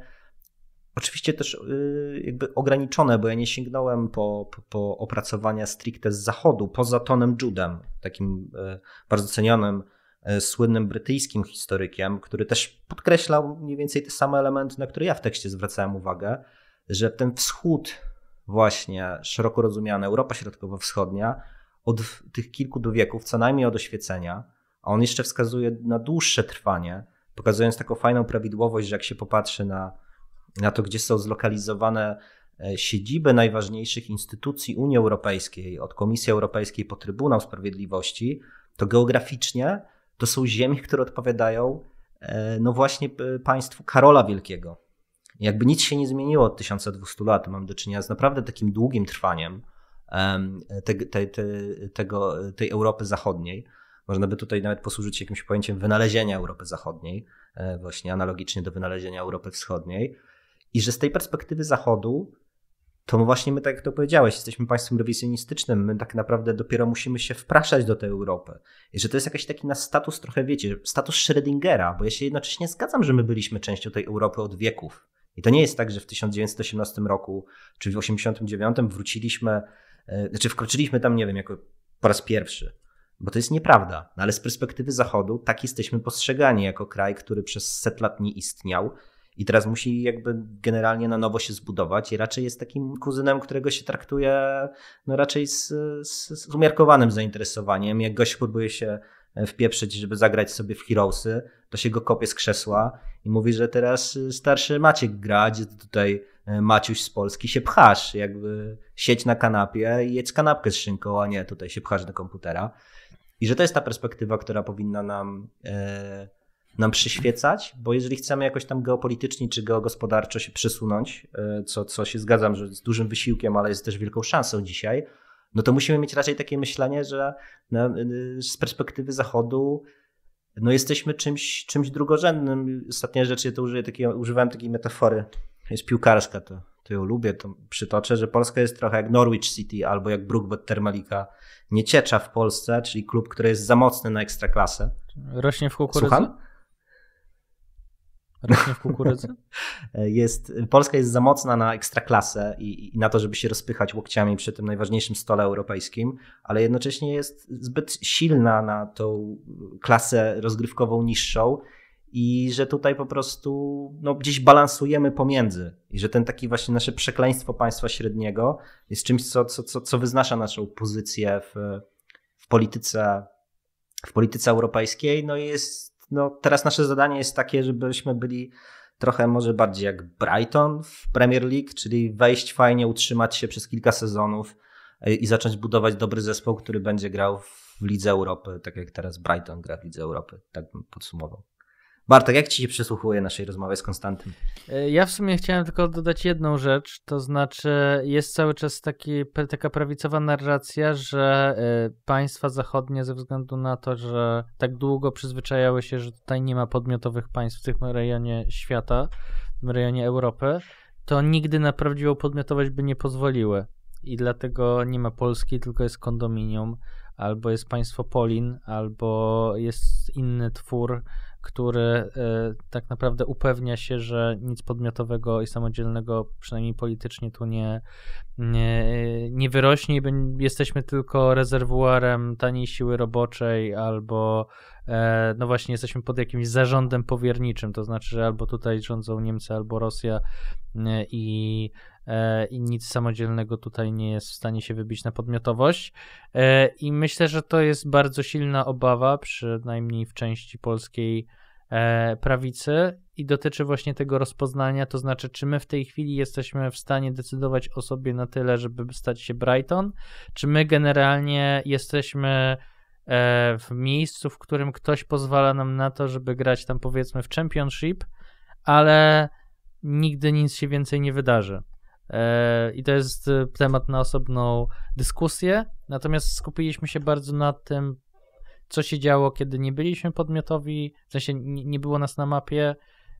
Oczywiście też y, jakby ograniczone, bo ja nie sięgnąłem po, po, po opracowania stricte z zachodu, poza Tonem Judem, takim y, bardzo cenionym, y, słynnym brytyjskim historykiem, który też podkreślał mniej więcej te same elementy, na które ja w tekście zwracałem uwagę, że ten wschód, właśnie szeroko rozumiany, Europa Środkowo-Wschodnia, od tych kilku do wieków, co najmniej od oświecenia, a on jeszcze wskazuje na dłuższe trwanie, pokazując taką fajną prawidłowość, że jak się popatrzy na na to, gdzie są zlokalizowane e, siedziby najważniejszych instytucji Unii Europejskiej, od Komisji Europejskiej po Trybunał Sprawiedliwości, to geograficznie to są ziemie, które odpowiadają e, no właśnie państwu Karola Wielkiego. Jakby nic się nie zmieniło od 1200 lat, mam do czynienia z naprawdę takim długim trwaniem te, te, te, tego, tej Europy Zachodniej. Można by tutaj nawet posłużyć się jakimś pojęciem wynalezienia Europy Zachodniej, e, właśnie analogicznie do wynalezienia Europy Wschodniej. I że z tej perspektywy Zachodu, to właśnie my, tak jak to powiedziałeś, jesteśmy państwem rewizjonistycznym, my tak naprawdę dopiero musimy się wpraszać do tej Europy. I że to jest jakiś taki nasz status, trochę wiecie, status Schrödingera, bo ja się jednocześnie zgadzam, że my byliśmy częścią tej Europy od wieków. I to nie jest tak, że w 1918 roku czy w 1989 wróciliśmy, e, znaczy wkroczyliśmy tam, nie wiem, jako po raz pierwszy. Bo to jest nieprawda, no ale z perspektywy Zachodu tak jesteśmy postrzegani jako kraj, który przez set lat nie istniał, i teraz musi jakby generalnie na nowo się zbudować i raczej jest takim kuzynem, którego się traktuje no raczej z, z, z umiarkowanym zainteresowaniem. Jak gość próbuje się e, wpieprzyć, żeby zagrać sobie w Heroesy, to się go kopie z krzesła i mówi, że teraz e, starszy Maciek gra, gdzie tutaj e, Maciuś z Polski się pchasz, jakby siedź na kanapie i jedz kanapkę z szynką, a nie tutaj się pchasz do komputera. I że to jest ta perspektywa, która powinna nam e, nam przyświecać, bo jeżeli chcemy jakoś tam geopolitycznie czy geogospodarczo się przesunąć, e, co, co się zgadzam, że z dużym wysiłkiem, ale jest też wielką szansą dzisiaj, no to musimy mieć raczej takie myślenie, że no, e, z perspektywy Zachodu no jesteśmy czymś, czymś drugorzędnym. Ostatnia rzecz, ja to użyję, takiej, używałem takiej metafory, jest piłkarska, to, to ją lubię, to przytoczę, że Polska jest trochę jak Norwich City albo jak Brookbot Termalika Nieciecza w Polsce, czyli klub, który jest za mocny na ekstraklasę. Rośnie w kukurydzy? Słucham? Rośnie w kukurydzy? jest, Polska jest za mocna na ekstraklasę i, i na to, żeby się rozpychać łokciami przy tym najważniejszym stole europejskim, ale jednocześnie jest zbyt silna na tą klasę rozgrywkową niższą i że tutaj po prostu no, gdzieś balansujemy pomiędzy i że ten taki właśnie nasze przekleństwo państwa średniego jest czymś, co, co, co, co wyznacza naszą pozycję w, w polityce w polityce europejskiej, no jest no, teraz nasze zadanie jest takie, żebyśmy byli trochę może bardziej jak Brighton w Premier League, czyli wejść fajnie, utrzymać się przez kilka sezonów e, i zacząć budować dobry zespół, który będzie grał w Lidze Europy, tak jak teraz Brighton gra w Lidze Europy, tak bym podsumował. Bartek, jak ci się przysłuchuje naszej rozmowy z Konstantym? E, ja w sumie chciałem tylko dodać jedną rzecz, to znaczy jest cały czas taki, taka prawicowa narracja, że e, państwa zachodnie ze względu na to, że tak długo przyzwyczajały się, że tutaj nie ma podmiotowych państw w tym rejonie świata, w tym rejonie Europy, to nigdy na prawdziwą podmiotowość by nie pozwoliły. I dlatego nie ma Polski, tylko jest kondominium, albo jest państwo Polin, albo jest inny twór, który e, tak naprawdę upewnia się, że nic podmiotowego i samodzielnego, przynajmniej politycznie, tu nie, nie, nie wyrośnie i jesteśmy tylko rezerwuarem taniej siły roboczej albo E, no właśnie jesteśmy pod jakimś zarządem powierniczym, to znaczy, że albo tutaj rządzą Niemcy, albo Rosja e, i, e, i nic samodzielnego tutaj nie jest w stanie się wybić na podmiotowość. I myślę, że to jest bardzo silna obawa, przynajmniej w części polskiej prawicy i dotyczy właśnie tego rozpoznania, to znaczy, czy my w tej chwili jesteśmy w stanie decydować o sobie na tyle, żeby stać się Brighton, czy my generalnie jesteśmy E, w miejscu, w którym ktoś pozwala nam na to, żeby grać tam powiedzmy w Championship, ale nigdy nic się więcej nie wydarzy. E, I to jest e, temat na osobną dyskusję. Natomiast skupiliśmy się bardzo na tym, co się działo, kiedy nie byliśmy podmiotowi, w sensie nie było nas na mapie.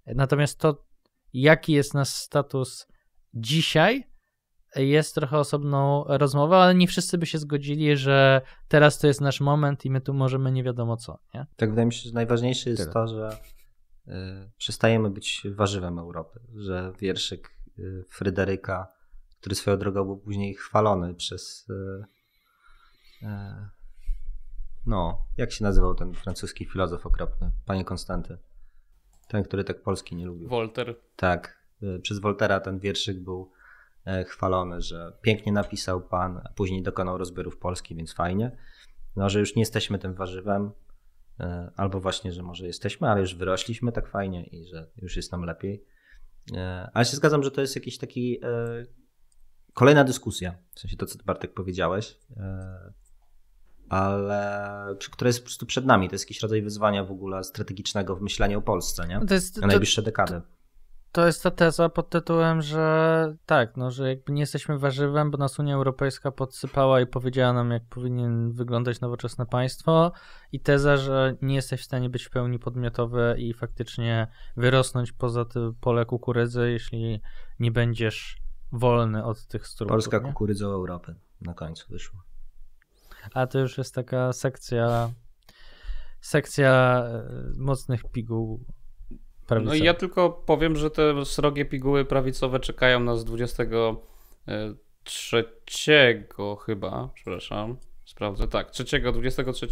Natomiast to, jaki jest nasz status dzisiaj, jest trochę osobną rozmową, ale nie wszyscy by się zgodzili, że teraz to jest nasz moment i my tu możemy nie wiadomo co. Nie? Tak, wydaje mi się, że najważniejsze jest Tyle. to, że y, przestajemy być warzywem Europy, że wierszyk y, Fryderyka, który swoją drogą był później chwalony przez. Y, y no, jak się nazywał ten francuski filozof okropny? Panie Konstanty. Ten, który tak Polski nie lubił. Wolter. Tak. Y, przez Woltera ten wierszyk był E, chwalony, że pięknie napisał pan, a później dokonał rozbiorów Polski, więc fajnie. No, że już nie jesteśmy tym warzywem, e, albo właśnie, że może jesteśmy, ale już wyrośliśmy tak fajnie i że już jest nam lepiej. E, ale się zgadzam, że to jest jakiś taki kolejna dyskusja, w sensie to, co ty Bartek powiedziałeś, ale która jest po prostu przed nami. To jest jakiś rodzaj wyzwania w ogóle strategicznego w myśleniu o Polsce, nie? To jest, Na najbliższe dekady. To, to jest ta teza pod tytułem, że tak, no, że jakby nie jesteśmy warzywem, bo nas Unia Europejska podsypała i powiedziała nam, jak powinien wyglądać nowoczesne państwo. I teza, że nie jesteś w stanie być w pełni podmiotowy i faktycznie wyrosnąć poza te pole kukurydzy, jeśli nie będziesz wolny od tych struktur. Polska kukurydza Europy na końcu wyszła. A to już jest taka sekcja sekcja e, mocnych piguł Prawicowe. No i ja tylko powiem, że te srogie piguły prawicowe czekają nas 23 chyba, przepraszam, sprawdzę, tak, 3, 23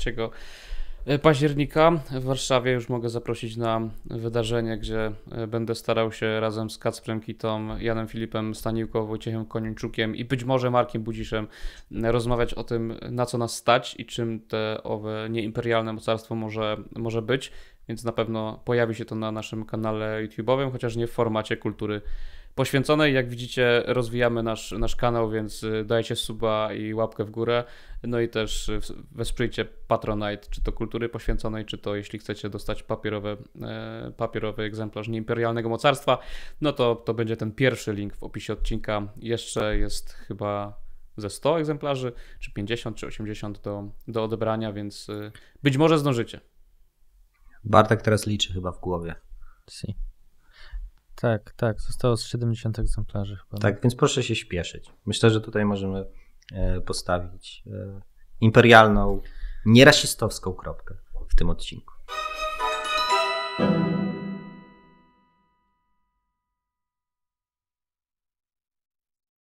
e, października w Warszawie już mogę zaprosić na wydarzenie, gdzie e, będę starał się razem z Kacprem Kitą, Janem Filipem Staniłką, Wojciechem Koniuczukiem i być może Markiem Budziszem e, rozmawiać o tym, na co nas stać i czym te owe nieimperialne mocarstwo może, może być więc na pewno pojawi się to na naszym kanale YouTube'owym, chociaż nie w formacie kultury poświęconej. Jak widzicie, rozwijamy nasz, nasz kanał, więc y, dajcie suba i łapkę w górę. No i też y, wesprzyjcie Patronite, czy to kultury poświęconej, czy to jeśli chcecie dostać papierowe, e, papierowy egzemplarz nieimperialnego mocarstwa, no to, to będzie ten pierwszy link w opisie odcinka. Jeszcze jest chyba ze 100 egzemplarzy, czy 50, czy 80 do, do odebrania, więc y, być może zdążycie. Bartek teraz liczy chyba w głowie. Si. Tak, tak, zostało z 70 egzemplarzy chyba. No. Tak, więc proszę się śpieszyć. Myślę, że tutaj możemy e, postawić e, imperialną, nierasistowską kropkę w tym odcinku.